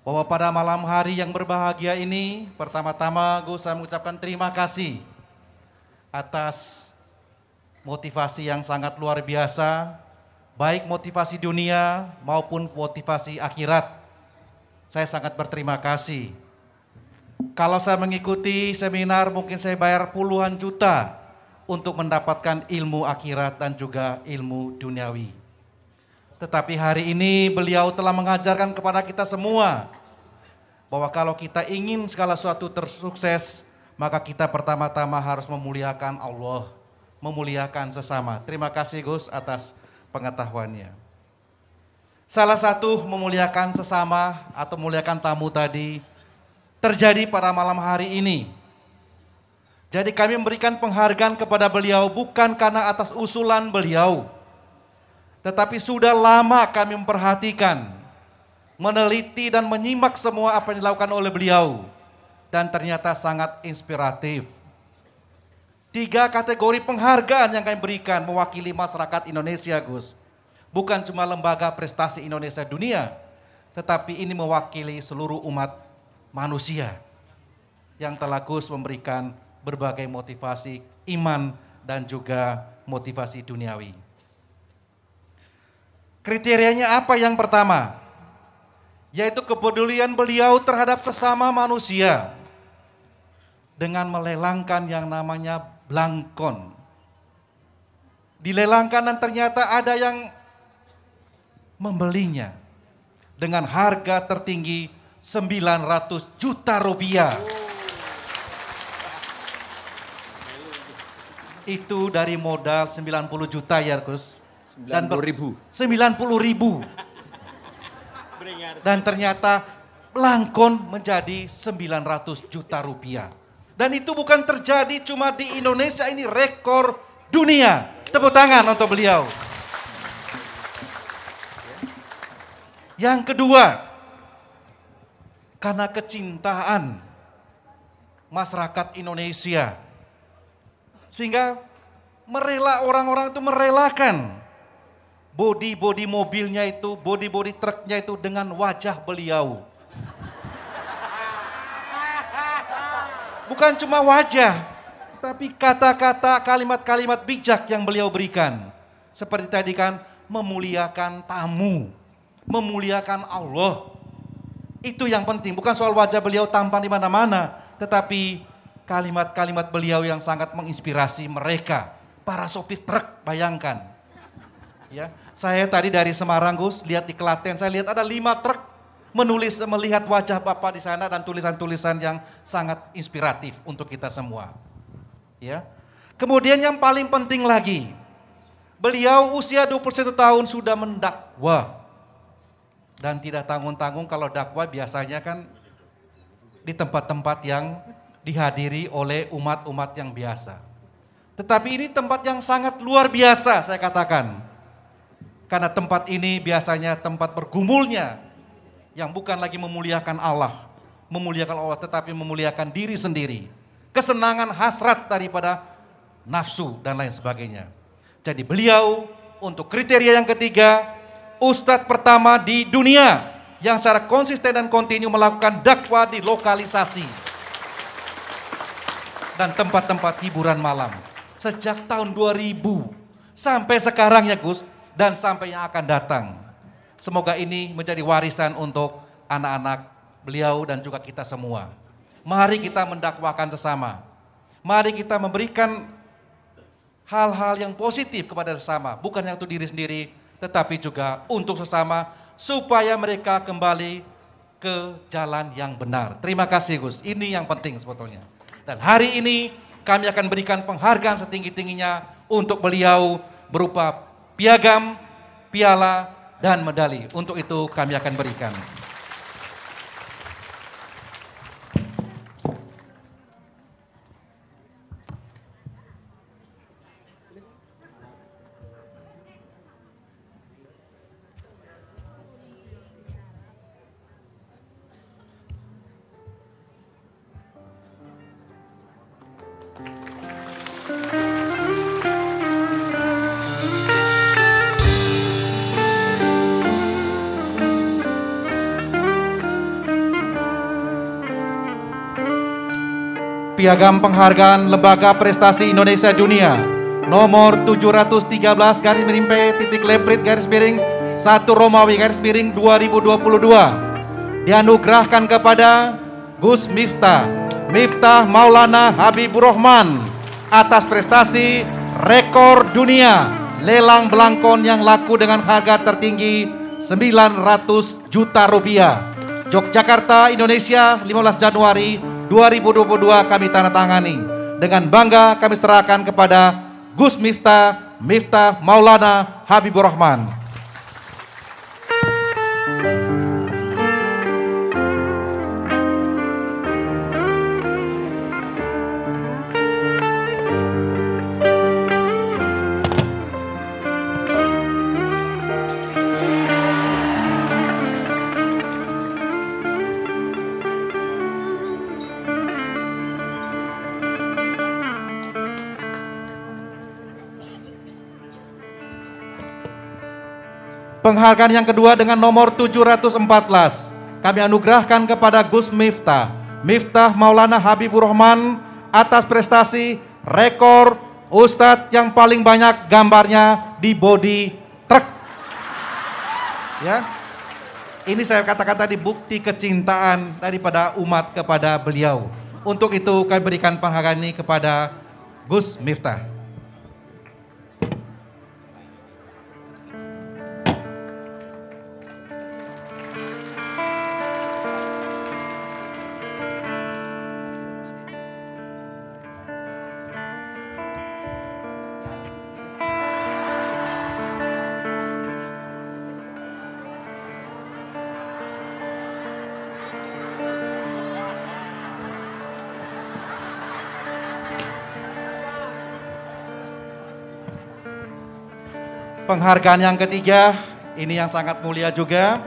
Bahwa pada malam hari yang berbahagia ini pertama-tama gue saya mengucapkan terima kasih atas motivasi yang sangat luar biasa baik motivasi dunia maupun motivasi akhirat. Saya sangat berterima kasih kalau saya mengikuti seminar mungkin saya bayar puluhan juta untuk mendapatkan ilmu akhirat dan juga ilmu duniawi. Tetapi hari ini beliau telah mengajarkan kepada kita semua bahwa kalau kita ingin segala sesuatu tersukses, maka kita pertama-tama harus memuliakan Allah, memuliakan sesama. Terima kasih Gus atas pengetahuannya. Salah satu memuliakan sesama atau memuliakan tamu tadi terjadi pada malam hari ini. Jadi kami memberikan penghargaan kepada beliau bukan karena atas usulan beliau. Tetapi sudah lama kami memperhatikan, meneliti dan menyimak semua apa yang dilakukan oleh beliau. Dan ternyata sangat inspiratif. Tiga kategori penghargaan yang kami berikan mewakili masyarakat Indonesia Gus. Bukan cuma lembaga prestasi Indonesia dunia, tetapi ini mewakili seluruh umat manusia yang telah telagus memberikan berbagai motivasi iman dan juga motivasi duniawi. Kriterianya apa yang pertama? Yaitu kepedulian beliau terhadap sesama manusia dengan melelangkan yang namanya blangkon. Dilelangkan dan ternyata ada yang membelinya dengan harga tertinggi 900 juta rupiah. Itu dari modal 90 juta ya Gus. 90 Dan ribu. 90 ribu. Dan ternyata Langkon menjadi 900 juta rupiah. Dan itu bukan terjadi cuma di Indonesia, ini rekor dunia. Tepuk tangan untuk beliau. Yang kedua, karena kecintaan masyarakat Indonesia. Sehingga merela orang-orang itu merelakan bodi-bodi mobilnya itu, bodi-bodi truknya itu dengan wajah beliau. Bukan cuma wajah, tapi kata-kata, kalimat-kalimat bijak yang beliau berikan. Seperti tadi kan, memuliakan tamu, memuliakan Allah, itu yang penting, bukan soal wajah beliau tampan di mana-mana, tetapi kalimat-kalimat beliau yang sangat menginspirasi mereka, para sopir truk, bayangkan. Ya, saya tadi dari Semarang Gus, lihat di Klaten, saya lihat ada lima truk menulis melihat wajah Bapak di sana dan tulisan-tulisan yang sangat inspiratif untuk kita semua. Ya. Kemudian yang paling penting lagi, beliau usia 21 tahun sudah mendakwa dan tidak tanggung-tanggung kalau dakwah biasanya kan di tempat-tempat yang dihadiri oleh umat-umat yang biasa. Tetapi ini tempat yang sangat luar biasa saya katakan. Karena tempat ini biasanya tempat bergumulnya yang bukan lagi memuliakan Allah, memuliakan Allah tetapi memuliakan diri sendiri. Kesenangan hasrat daripada nafsu dan lain sebagainya. Jadi beliau untuk kriteria yang ketiga ustadz pertama di dunia yang secara konsisten dan kontinu melakukan dakwah di lokalisasi dan tempat-tempat hiburan malam sejak tahun 2000 sampai sekarang ya Gus dan sampai yang akan datang. Semoga ini menjadi warisan untuk anak-anak beliau dan juga kita semua. Mari kita mendakwakan sesama. Mari kita memberikan hal-hal yang positif kepada sesama, bukan yang untuk diri sendiri, tetapi juga untuk sesama supaya mereka kembali ke jalan yang benar. Terima kasih Gus. Ini yang penting sebetulnya. Dan hari ini kami akan berikan penghargaan setinggi-tingginya untuk beliau berupa piagam, piala, dan medali. Untuk itu kami akan berikan. Piagam Penghargaan Lembaga Prestasi Indonesia Dunia nomor 713 garis miring P titik leprit garis miring 1 Romawi garis miring 2022 dianugerahkan kepada Gus Miftah Miftah Maulana Habibur Rahman atas prestasi rekor dunia lelang belangkon yang laku dengan harga tertinggi 900 juta rupiah Yogyakarta, Indonesia, 15 Januari 2022 kami tanda tangani. Dengan bangga kami serahkan kepada Gus Miftah, Miftah Maulana Habibur Rahman. Penghargaan yang kedua dengan nomor 714 kami anugerahkan kepada Gus Miftah. Miftah Maulana Habibur Rahman atas prestasi rekor Ustadz yang paling banyak gambarnya di body truk. Ya. Ini saya katakan tadi bukti kecintaan daripada umat kepada beliau. Untuk itu kami berikan penghargaan ini kepada Gus Miftah. penghargaan yang ketiga, ini yang sangat mulia juga.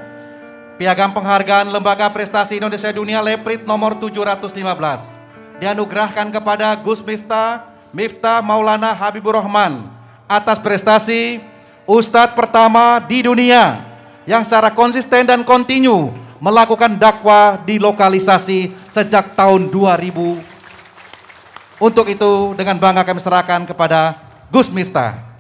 Piagam Penghargaan Lembaga Prestasi Indonesia Dunia Leprit nomor 715. Dianugerahkan kepada Gus Miftah, Miftah Maulana Habibur Rahman atas prestasi Ustadz pertama di dunia yang secara konsisten dan kontinu melakukan dakwah di lokalisasi sejak tahun 2000. Untuk itu dengan bangga kami serahkan kepada Gus Miftah.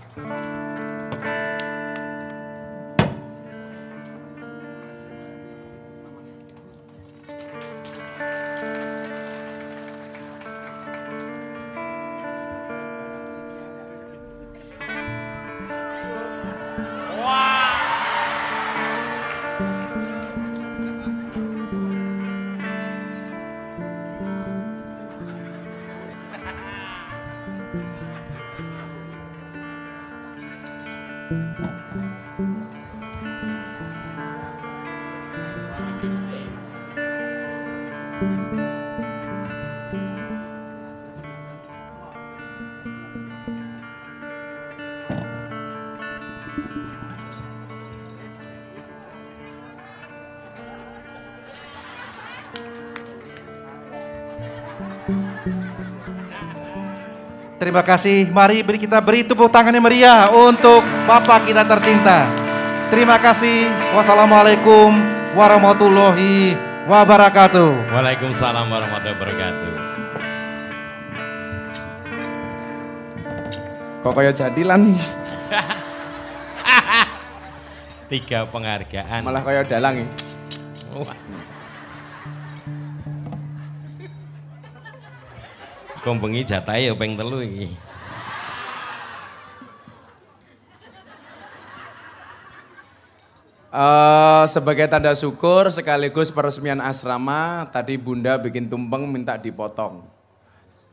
Terima kasih. Mari beri kita beri tepuk tangan yang meriah untuk Bapak kita tercinta. Terima kasih. Wassalamualaikum warahmatullahi wabarakatuh. Waalaikumsalam warahmatullahi wabarakatuh. Kok kayak jadilan nih? Tiga penghargaan. Malah kayak dalang ya. Kompengi bengi jatahe ya peng telu ini. Uh, eh, sebagai tanda syukur sekaligus peresmian asrama tadi Bunda bikin tumpeng minta dipotong.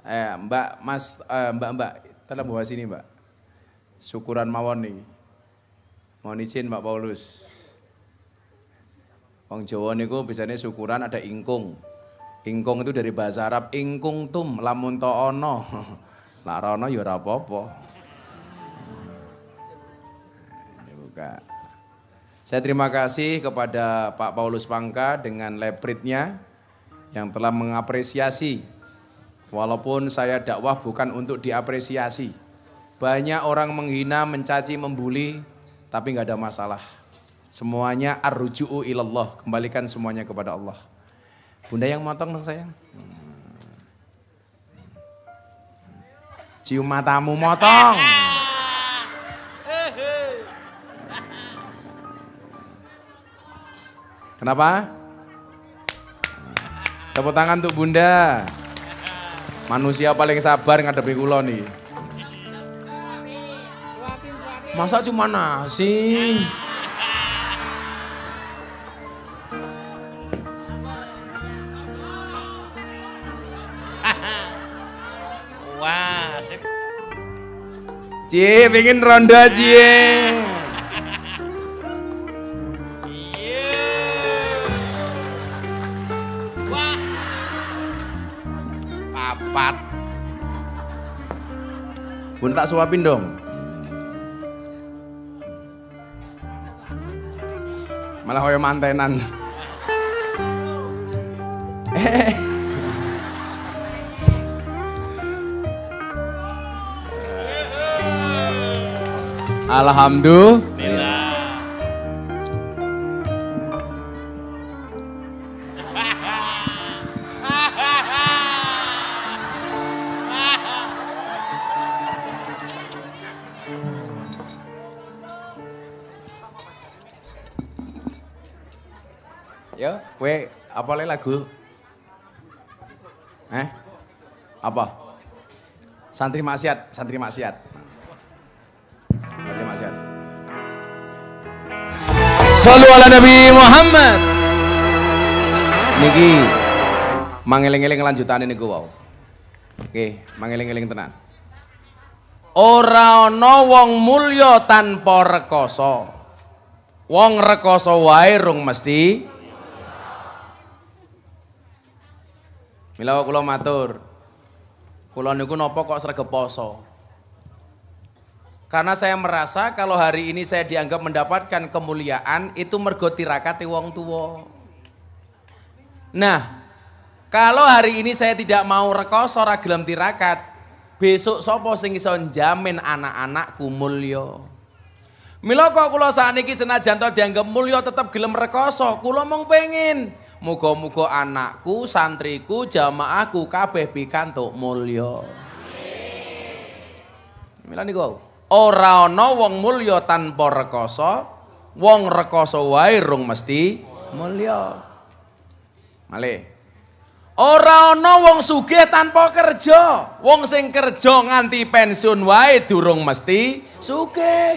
Eh, Mbak Mas eh, Mbak Mbak tanda bawa sini Mbak. Syukuran mawon nih. Mohon izin Mbak Paulus. Wong Jawa niku biasanya syukuran ada ingkung. Ingkung itu dari bahasa Arab ingkung tum lamun to ono. Lak rono ya, ya Buka. Saya terima kasih kepada Pak Paulus Pangka dengan lepritnya yang telah mengapresiasi. Walaupun saya dakwah bukan untuk diapresiasi. Banyak orang menghina, mencaci, membuli, tapi nggak ada masalah. Semuanya arruju'u ilallah, kembalikan semuanya kepada Allah. Bunda yang motong dong sayang. Cium matamu motong. Kenapa? Tepuk tangan untuk Bunda. Manusia paling sabar ngadepi kula nih. Masa cuma nasi? Cie, pengen ronda cie. Bun tak suapin dong. Malah hoyo mantenan. Eh. Alhamdulillah. Yo, kue apa lagi lagu? Eh? Apa? Santri maksiat, santri maksiat. Sallu ala Nabi Muhammad. Niki mangeling-eling lanjutane niku wow oke mangeling-eling tenan. Ora ana wong mulya tanpa rekoso. Wong rekoso wae rung mesti Mila kula matur. Kula niku napa kok sregep poso? Karena saya merasa kalau hari ini saya dianggap mendapatkan kemuliaan itu mergo tirakati wong tua. Nah, kalau hari ini saya tidak mau rekoso ora gelem tirakat, besok sopo sing iso jamin anak-anakku mulya. Mila kok kula saniki senajan to dianggap mulio tetap gelem rekoso, kula mung pengin, muga-muga anakku, santriku, jamaahku kabeh pikantuk mulya. Mila niku. Ora ana wong mulya tanpa rekoso, wong rekoso wae rung mesti mulya. Malih. Ora ana wong sugih tanpa kerja. Wong sing kerja nganti pensiun wae durung mesti sugih.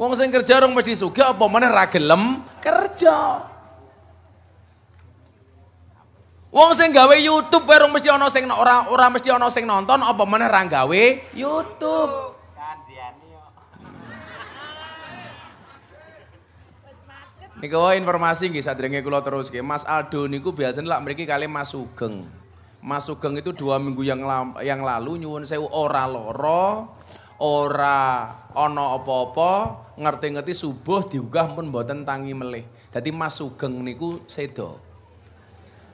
Wong sing kerja rung mesti sugih apa meneh ra gelem kerja. Wong sing gawe YouTube wae mesti ana sing ora ora mesti ana sing nonton apa meneh ra gawe YouTube. Niku informasi nggih sadrenge kula terus nggih. Mas Aldo niku biasanya lak mriki kali Mas Sugeng. Mas Sugeng itu dua minggu yang lam, yang lalu nyuwun saya ora loro, ora ana apa-apa, ngerti-ngerti subuh diunggah pun mboten tangi melih. jadi Mas Sugeng niku sedo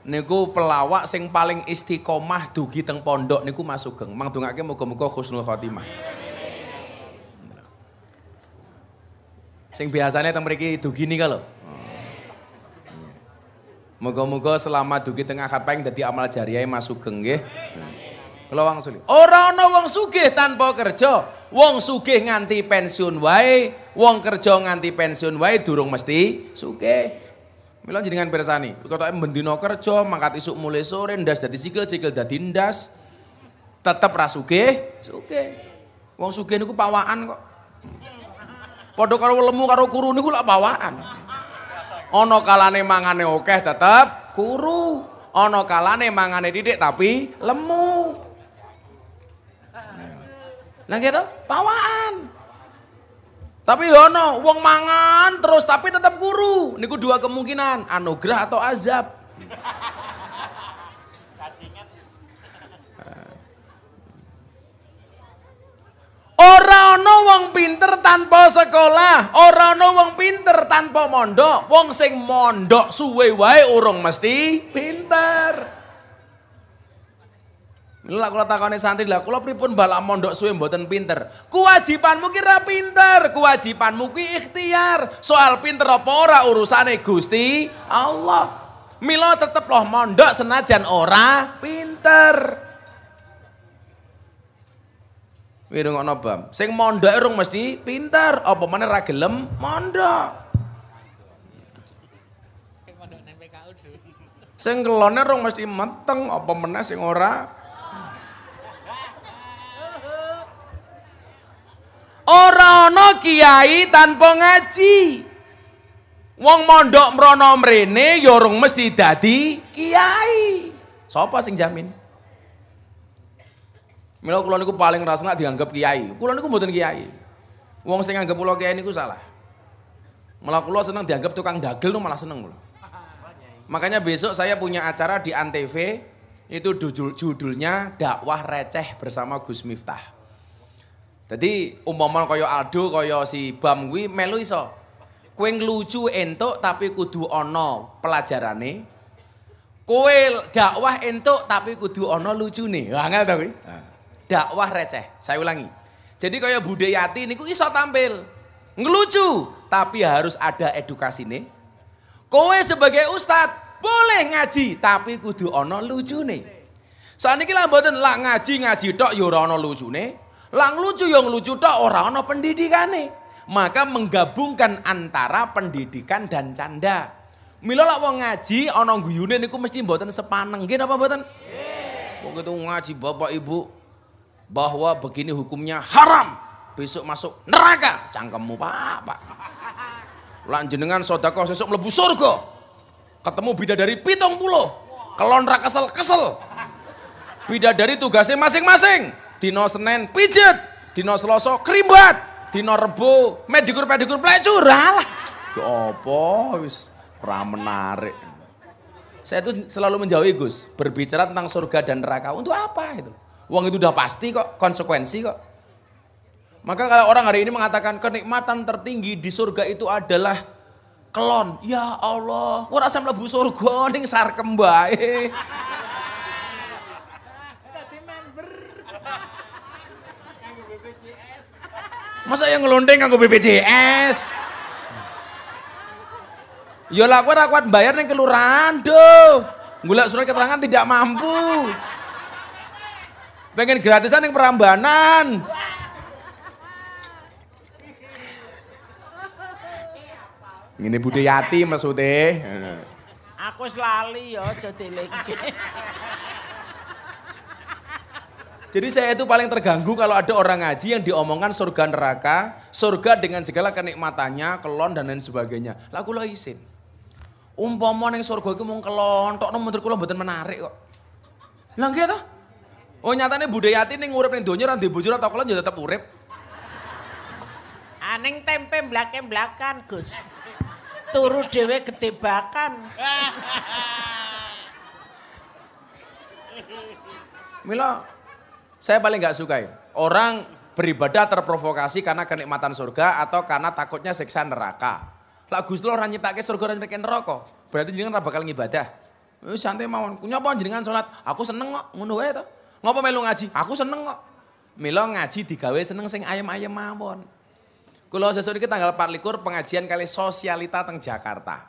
niku pelawak sing paling istiqomah dugi teng pondok niku Mas Sugeng. Mang dongake muga-muga khusnul khotimah. Sing biasanya teng mriki dugi nika kalau Muga-muga selama dugi teng akad paing dadi amal jariah Mas Sugeng nggih. Kula Suli, Ora ana wong sugih tanpa kerja. Wong sugih nganti pensiun wae, wong kerja nganti pensiun wae durung mesti sugih. Mila jenengan persani, ketoke bendino kerja, mangkat isuk mulai sore, ndas dari sikil, sikil dari ndas. Tetep rasuke, suke. sugih. Wong sugih niku pawaan kok. Padha karo lemu karo kuru niku lak pawaan. Ono kalane mangane oke tetep kuru. Ono kalane mangane didik tapi lemu. Nah gitu, pawaan. Tapi yono, ya uang mangan terus tapi tetap guru. Niku dua kemungkinan, anugerah atau azab. Orang wong pinter tanpa sekolah, orang wong pinter tanpa mondok. Wong sing mondok suwe wae urung mesti pinter. Lha kula takone santri, lha kula pripun balak mondok suwe mboten pinter. Kewajibanmu ki ra pinter, kewajibanmu ki ikhtiar. Soal pinter apa ora urusane Gusti Allah. Mila tetep loh mondok senajan ora pinter. Wirung ngono bam. Sing mondok urung e mesti pinter, apa meneh ra gelem mondok. Sing kelone rung mesti meteng, apa meneh sing ora Orono kiai tanpa ngaji. Wong mondok meronomrene, mrene yorong ya mesti dadi kiai. Sapa sing jamin? Mila kulon niku paling rasna dianggap kiai. Kulon niku mboten kiai. Wong sing anggap kula kiai niku salah. Malah kula seneng dianggap tukang dagel no malah seneng kula. Makanya besok saya punya acara di Antv itu judul, judulnya dakwah receh bersama Gus Miftah. Dadi umpama kaya Aldo kaya si Bam melu iso. kuing lucu entuk tapi kudu ana pelajarane. Kowe dakwah entuk tapi kudu ana lucune. Angel nggak tapi ah. Dakwah receh. Saya ulangi. Jadi kaya Budeyati niku iso tampil. Ngelucu tapi harus ada edukasi nih Kowe sebagai ustad boleh ngaji tapi kudu ono lucu Saat ini lah mboten ngaji ngaji tok ya ono lucu nih Lang lucu yang lucu tak orang no pendidikan nih, Maka menggabungkan antara pendidikan dan canda. Mila lah wong ngaji orang guyunin itu mesti buatan sepaneng. Gini apa buatan? Nggih. ngaji Bapak Ibu bahwa begini hukumnya haram. Besok masuk neraka. Cangkemmu, Pak, Lanjut dengan jenengan kau sesuk mlebu surga. Ketemu bidadari pitung puluh. Kelonrak kesel, kesel. Bidadari tugasnya masing-masing dino Senin pijet, dino Selasa krimbat, dino Rebo medikur-medikur plecur. Alah, ya apa wis ora menarik. Saya itu selalu menjauhi Gus, berbicara tentang surga dan neraka untuk apa itu? Uang itu udah pasti kok, konsekuensi kok. Maka kalau orang hari ini mengatakan kenikmatan tertinggi di surga itu adalah kelon. Ya Allah, ora sampe mlebu surga ning sarkem bae. Masa yang ngelondeng aku BPJS? Ya lah aku ora bayar ning kelurahan, do. Gula surat keterangan tidak mampu. Pengen gratisan yang perambanan. Ini bude yati maksudnya. Aku selalu ya, jadi jadi saya itu paling terganggu kalau ada orang ngaji yang diomongkan surga neraka, surga dengan segala kenikmatannya, kelon dan lain sebagainya. Lah kula isin. Umpama ning surga iku mung kelon, tok menurut kula mboten menarik kok. Lah nggih to? Oh nyatane budayati ning urip ning donya ora ndek bojo ora kelon ya tetep urip. Aning ah, tempe blake-blakan, Gus. Turu dhewe ketebakan. Mila saya paling nggak suka Orang beribadah terprovokasi karena kenikmatan surga atau karena takutnya siksa neraka. Lah Gusti orang nyiptake surga orang nyiptake neraka. Berarti jenengan ora bakal ngibadah. Eh santai mawon. Nyapa jenengan salat? Aku seneng kok ngono wae to. ngopo melu ngaji? Aku seneng kok. Mila ngaji digawe seneng sing ayam ayam mawon. Kula sesuk iki tanggal 24 pengajian kali sosialita teng Jakarta.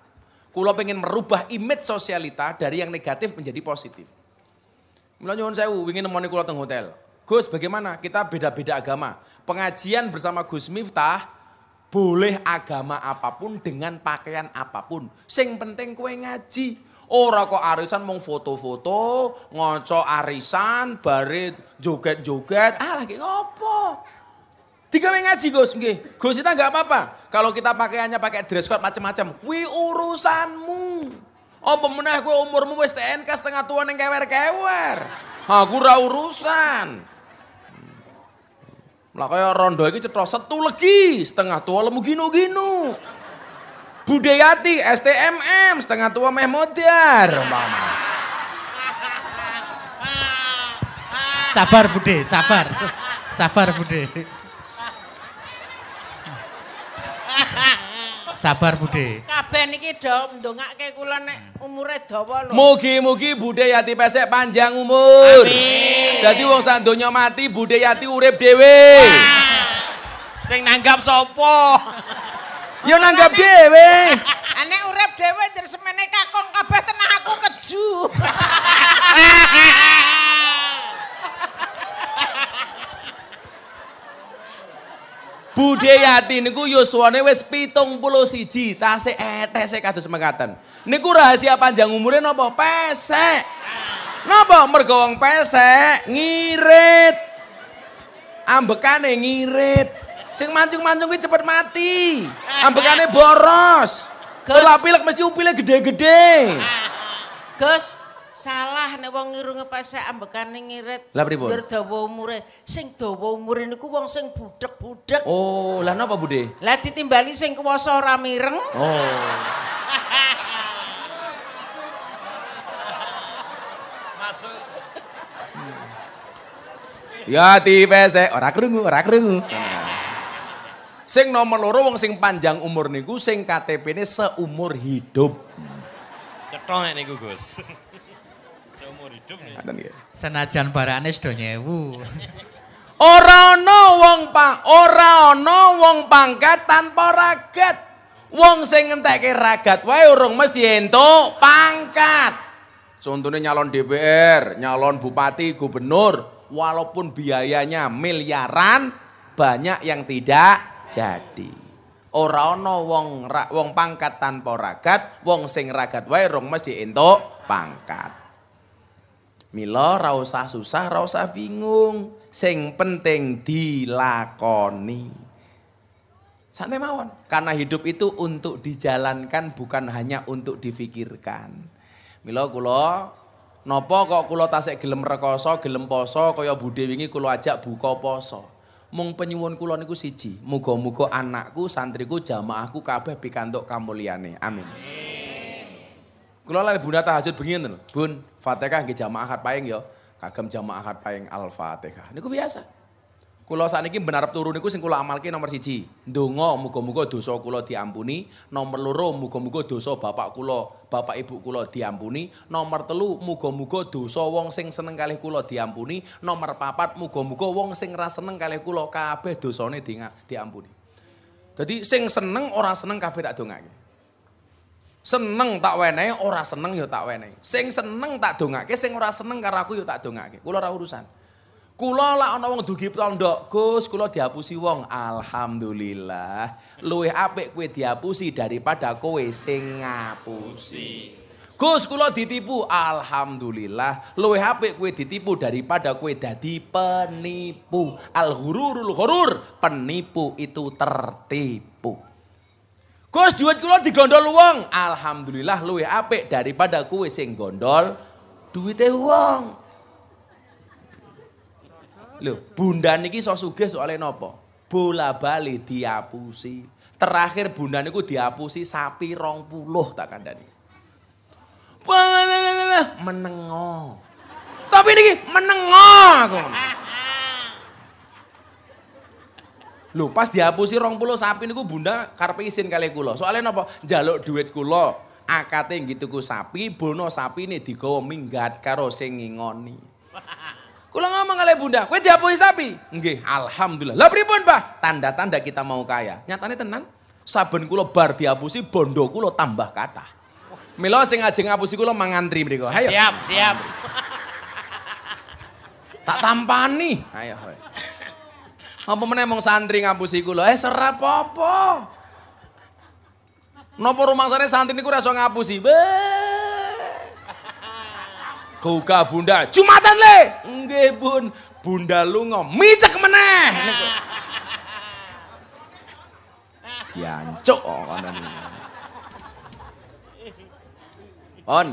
Kulo pengen merubah image sosialita dari yang negatif menjadi positif. Mula nyuwun sewu wingi nemoni kula teng hotel. Gus bagaimana? Kita beda-beda agama. Pengajian bersama Gus Miftah boleh agama apapun dengan pakaian apapun. Sing penting kue ngaji. Ora kok arisan mau foto-foto, ngoco arisan, barit, joget-joget. Ah lagi ngopo? Tiga ngaji Gus, nggih. Gus kita nggak apa-apa. Kalau kita pakaiannya pakai dress code macam-macam, wi urusanmu. Oh pemenah gue umurmu wis TNK setengah tua yang kewer-kewer. Aku rau urusan. Lah kaya rondo iki cetro setu legi, setengah tua lemu gino-gino. Budayati STMM setengah tua meh modar, mama. Sabar Bude, sabar. Sabar Bude. Sabar Bude. Kabeh niki do ndongake kula nek umure dawa lho. Mugi-mugi Bude Yati pesek panjang umur. Amin. Dadi wong sak donya mati Bude Yati urip dhewe. Sing nanggap sapa? Ya nanggap dhewe. Ane ah, urip dhewe terus semene kakong kabeh tenah aku keju. Bude Yati niku yuswane wis 71 tasih etese kados mekaten. Niku rahasia panjang umure napa? Pesek. Napa mergo wong pesek ngirit. Ambekane ngirit. Sing mancung-mancung kuwi cepet mati. Ambekane boros. Kalau pilek mesti upilnya gede-gede. Gus, Salah nek wong ngiru ngepesek ambekane ngirit. Lah Dur dawa umure. Sing dawa umure niku wong sing budhek-budhek. Oh, lah napa budhe Lah ditimbali sing kuwasa ora mireng. Oh. Masuk. Ya pese ora krungu, ora krungu. Sing nomor loro wong sing panjang umur niku sing KTP-ne seumur hidup. Ketone niku Gus. Senajan barane sedo nyewu. Ora ana wong pang ora ana wong pangkat tanpa ragat. Wong sing ngentekke ragat wae urung mesti entuk pangkat. Contohnya nyalon DPR, nyalon bupati, gubernur, walaupun biayanya miliaran, banyak yang tidak jadi. Ora ana wong wong pangkat tanpa ragat, wong sing ragat wae urung mesti entuk pangkat. Mila ra usah susah, ra usah bingung. Sing penting dilakoni. Santai mawon, karena hidup itu untuk dijalankan bukan hanya untuk difikirkan. Mila kula nopo kok kula tasik gelem rekoso, gelem poso kaya budhe wingi kula ajak buka poso. mung penyuwun kula niku siji muga-muga anakku santriku jamaahku kabeh pikantuk kamulyane amin, amin. Kalau lali bunda tahajud begini, tuh Bun, Fatihah gak jamaah akad paing yo ya. Kagem jamaah akad paing Al-Fatihah. Ini biasa. Kulo saat ini benar turu niku sing kula amalke nomor siji. Dungo mugo mugo dosa Kulo diampuni. Nomor loro mugo mugo dosa bapak kulo, bapak ibu kulo diampuni. Nomor telu mugo mugo dosa wong sing seneng kali kulo diampuni. Nomor papat mugo mugo. wong sing ras seneng kalih kula kabeh dosane diampuni. Jadi sing seneng ora seneng kabeh tak dongake. Seneng tak wenehi, ora seneng yo tak wenehi. Sing seneng tak dongake, sing ora seneng karo aku yo tak dongake. Kula ora urusan. Kula lak ana wong dugi pondok, Gus, kula dihapusi wong. Alhamdulillah. Luwih apik kowe dihapusi daripada kowe sing ngapusi. Gus, kula ditipu. Alhamdulillah. Luwih apik kowe ditipu daripada kowe dadi penipu. Al-ghururul ghurur, penipu itu tertipu. Gus duit kula digondol uang, Alhamdulillah luwe apik daripada kue sing gondol duit wong. Lho, bundan iki sok sugih soalé napa? Bola bali diapusi. Terakhir bundan iku diapusi sapi rong puluh tak kandani. Menengok, Tapi niki menengok. Lho, pas dihapusi 20 sapi niku Bunda karepe isin kali kula. Soale napa? Njaluk dhuwit kula. Akate nggih tuku sapi, bono ini digawa minggat karo sing ngingoni. Kula ngomong kali Bunda, kowe dihapusi sapi? Nggih, alhamdulillah. Lah pripun, Mbah? Tanda-tanda kita mau kaya. Nyatane tenan. Saben kula bar dihapusi bondo kula tambah kathah. Mila sing ajeng ngapusi kula mangantri mriku. Ayo. Siap, siap. tak tampani. Ayo. ayo. Apa meneh emang santri ngampus iku Eh serap apa? rumah rumangsane santri ini niku ora iso ngapusi. Kuka bunda, Jumatan le. Nggih, Bun. Bunda lunga micek meneh. Diancuk ini. On.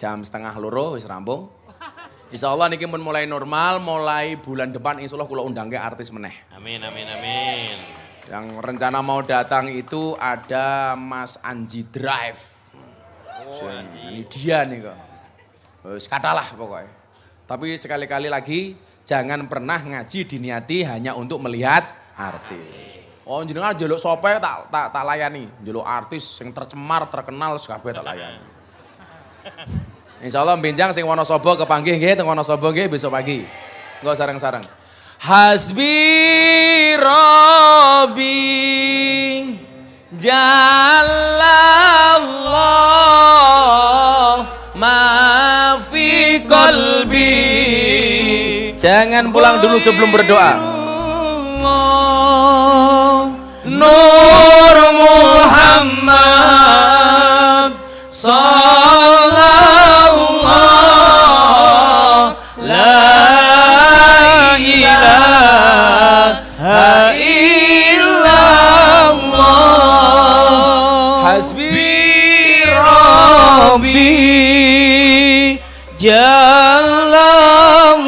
Jam setengah loro wis rampung. Insya Allah niki pun mulai normal, mulai bulan depan insya Allah kula undang ke artis meneh. Amin, amin, amin. Yang rencana mau datang itu ada Mas Anji Drive. Oh, Anji. Ini dia nih kok. Katalah pokoknya. Tapi sekali-kali lagi jangan pernah ngaji diniati hanya untuk melihat artis. Oh jenengan jeluk sope tak tak tak layani, jeluk artis yang tercemar terkenal sekabeh tak layani. Insya Allah binjang sing Wonosobo ke nggih teng Wonosobo nggih besok pagi. Enggak sarang-sarang. Hasbi Rabbi Jalallah ma fi qalbi. Jangan pulang dulu sebelum berdoa. Nur Muhammad hasbi rabbi jalallah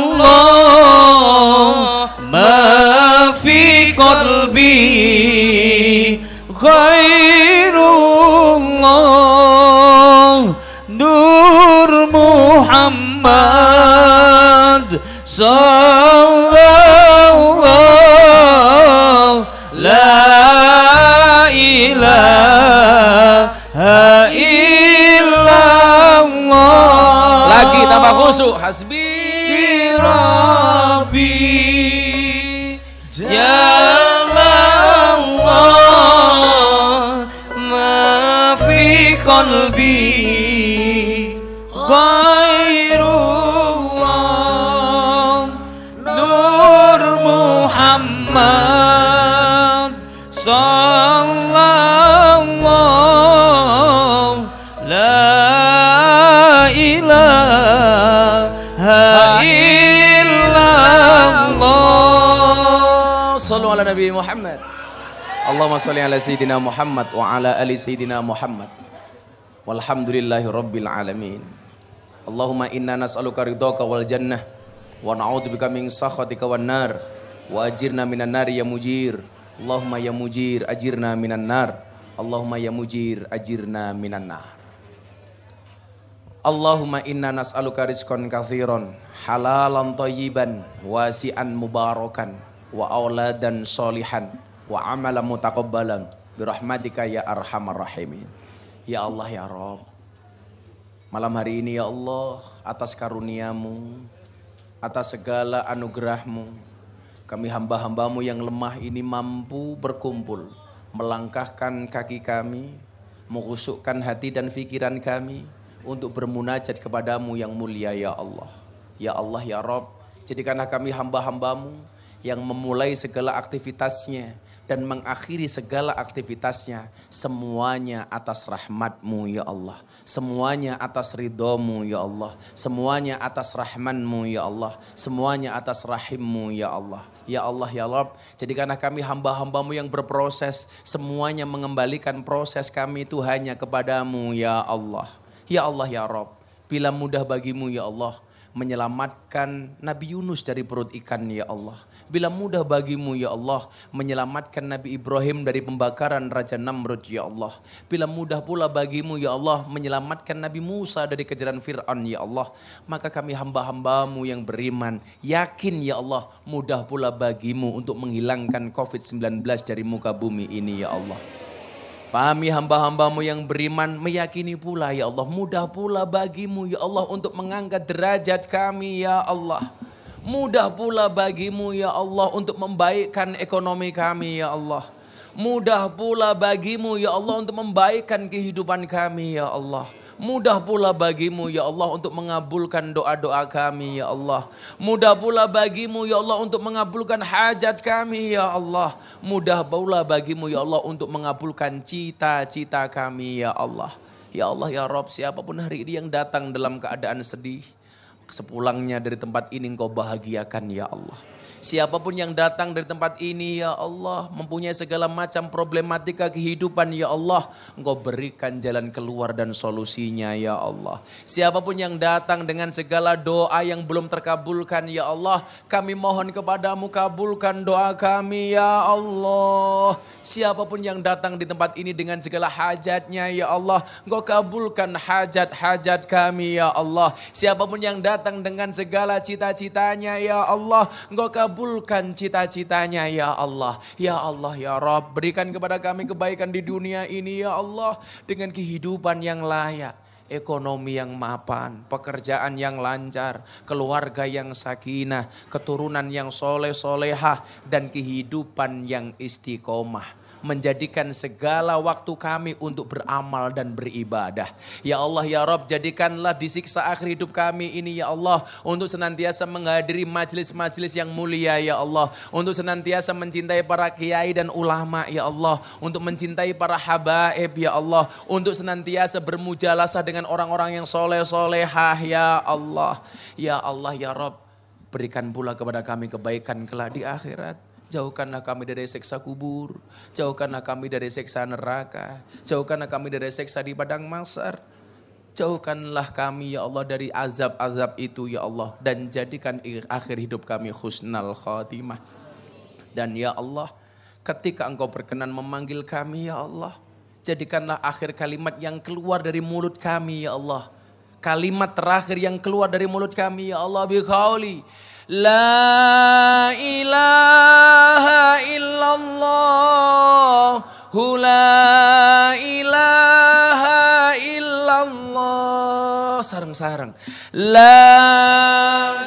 ma fi qalbi khairullah nur muhammad sallallahu khusyuk hasbi rabbi ya Allah ma fi qalbi Muhammad. Allahumma salli ala Sayyidina Muhammad wa ala ali Sayyidina Muhammad. Walhamdulillahi Rabbil Alamin. Allahumma inna nas'aluka ridhaka wal jannah wa na'udzubika min sakhatika wan nar wa ajirna minan nar ya mujir. Allahumma ya mujir ajirna minan nar. Allahumma ya mujir ajirna minan nar. Allahumma inna nas'aluka rizqan kathiran halalan thayyiban wasi'an mubarakan wa auladan solihan wa amala mutaqabbalan birahmatika ya arhamar rahimin. Ya Allah ya Rob. Malam hari ini ya Allah atas karuniamu, atas segala anugerahmu. Kami hamba-hambamu yang lemah ini mampu berkumpul, melangkahkan kaki kami, mengusukkan hati dan pikiran kami untuk bermunajat kepadamu yang mulia ya Allah. Ya Allah ya Rob, jadikanlah kami hamba-hambamu yang memulai segala aktivitasnya dan mengakhiri segala aktivitasnya. Semuanya atas rahmatmu ya Allah. Semuanya atas ridhomu ya Allah. Semuanya atas rahmanmu ya Allah. Semuanya atas rahimmu ya Allah. Ya Allah ya Rob, jadikanlah kami hamba-hambamu yang berproses. Semuanya mengembalikan proses kami itu hanya kepadamu ya Allah. Ya Allah ya Rob, bila mudah bagimu ya Allah menyelamatkan Nabi Yunus dari perut ikan ya Allah Bila mudah bagimu ya Allah menyelamatkan Nabi Ibrahim dari pembakaran Raja Namrud ya Allah. Bila mudah pula bagimu ya Allah menyelamatkan Nabi Musa dari kejaran Fir'aun ya Allah. Maka kami hamba-hambamu yang beriman yakin ya Allah mudah pula bagimu untuk menghilangkan COVID-19 dari muka bumi ini ya Allah. Pahami hamba-hambamu yang beriman meyakini pula ya Allah. Mudah pula bagimu ya Allah untuk mengangkat derajat kami ya Allah. Mudah pula bagimu ya Allah untuk membaikkan ekonomi kami ya Allah. Mudah pula bagimu ya Allah untuk membaikkan kehidupan kami ya Allah. Mudah pula bagimu ya Allah untuk mengabulkan doa-doa kami ya Allah. Mudah pula bagimu ya Allah untuk mengabulkan hajat kami ya Allah. Mudah pula bagimu ya Allah untuk mengabulkan cita-cita kami ya Allah. Ya Allah ya Rob siapapun hari ini yang datang dalam keadaan sedih Sepulangnya dari tempat ini engkau bahagiakan ya Allah. Siapapun yang datang dari tempat ini ya Allah mempunyai segala macam problematika kehidupan ya Allah. Engkau berikan jalan keluar dan solusinya ya Allah. Siapapun yang datang dengan segala doa yang belum terkabulkan ya Allah. Kami mohon kepadamu kabulkan doa kami ya Allah. Siapapun yang datang di tempat ini dengan segala hajatnya ya Allah. Engkau kabulkan hajat-hajat kami ya Allah. Siapapun yang datang dengan segala cita-citanya ya Allah. Engkau kabulkan cita-citanya ya Allah. Ya Allah ya Rob berikan kepada kami kebaikan di dunia ini ya Allah. Dengan kehidupan yang layak ekonomi yang mapan, pekerjaan yang lancar, keluarga yang sakinah, keturunan yang soleh-solehah, dan kehidupan yang istiqomah menjadikan segala waktu kami untuk beramal dan beribadah. Ya Allah, ya Rob, jadikanlah disiksa akhir hidup kami ini, ya Allah, untuk senantiasa menghadiri majelis-majelis yang mulia, ya Allah, untuk senantiasa mencintai para kiai dan ulama, ya Allah, untuk mencintai para habaib, ya Allah, untuk senantiasa bermujalasa dengan orang-orang yang soleh-solehah, ya Allah, ya Allah, ya Rob, berikan pula kepada kami kebaikan kelak di akhirat Jauhkanlah kami dari seksa kubur, jauhkanlah kami dari seksa neraka, jauhkanlah kami dari seksa di padang masar. Jauhkanlah kami ya Allah dari azab-azab itu ya Allah dan jadikan akhir hidup kami khusnul khatimah. Dan ya Allah, ketika Engkau berkenan memanggil kami ya Allah, jadikanlah akhir kalimat yang keluar dari mulut kami ya Allah. Kalimat terakhir yang keluar dari mulut kami ya Allah biqauli La ilaha illallah La ilaha illallah Sarang-sarang La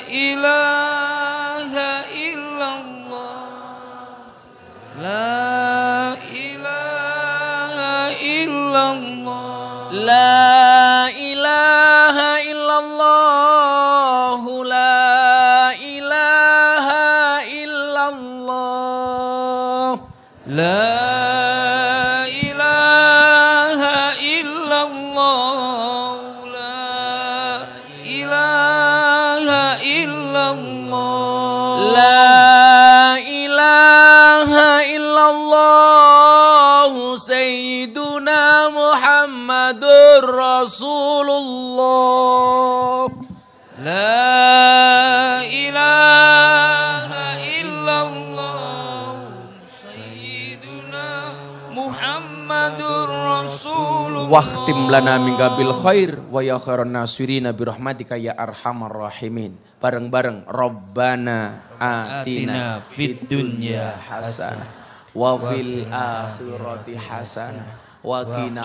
ilaha illallah La ilaha illallah La Waktim lana mingga khair wa ya khairan nasirina bi rahmatika ya arhamar rahimin. Bareng-bareng Rabbana atina fid dunya hasanah wa fil akhirati hasanah wa qina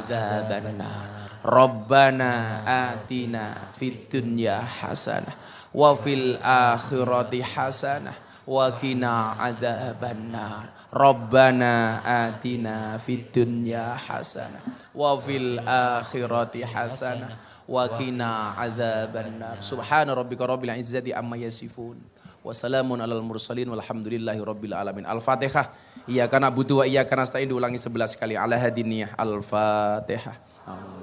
adzabannar. Rabbana atina fid dunya hasanah wa fil akhirati hasanah wa qina adzabannar. Rabbana atina fid dunya hasanah wa fil akhirati hasanah wa qina adzabannar. Subhana rabbika rabbil izzati amma yasifun. Wassalamun al mursalin walhamdulillahi rabbil alamin. Al-Fatihah. Iya karena butuh wa iya karena diulangi sebelas kali ala hadiniyah. Al-Fatihah. Amin.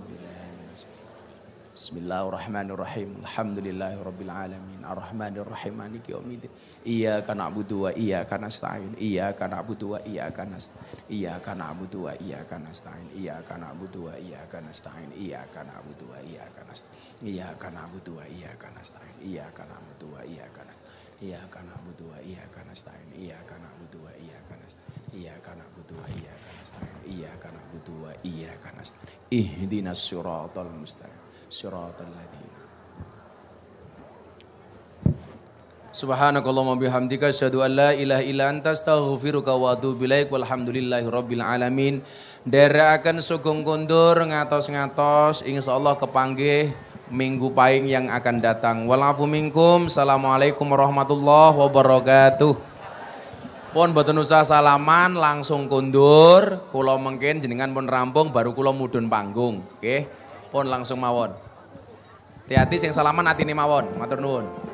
Bismillahirrahmanirrahim. Alhamdulillahirabbil alamin. Arrahmanirrahim. Maliki yaumiddin. Iyyaka na'budu wa iyyaka nasta'in. Iyyaka na'budu wa iyyaka nasta'in. Iyyaka na'budu wa iyyaka nasta'in. Iyyaka na'budu wa iyyaka nasta'in. Iyyaka na'budu wa iyyaka nasta'in. Iyyaka na'budu wa iyyaka nasta'in. Iyyaka na'budu wa iyyaka nasta'in. Iyyaka na'budu wa iyyaka nasta'in. Iyyaka na'budu wa iyyaka nasta'in. Iyyaka na'budu wa iyyaka nasta'in. Iyyaka na'budu wa iyyaka nasta'in. Ihdinas siratal mustaqim siratal ladzina Subhanakallahumma bihamdika asyhadu an la ilaha illa anta astaghfiruka wa atubu ilaik walhamdulillahi rabbil alamin. akan sugeng kundur ngatos-ngatos insyaallah kepanggih minggu pahing yang akan datang. Walafu minkum. Assalamualaikum warahmatullahi wabarakatuh. Pun boten usah salaman langsung kundur. kulau mungkin jenengan pun rampung baru kulo mudun panggung. oke Okay? Pun langsung mawon. Hati-hati sing salaman ini mawon. Matur nuwun.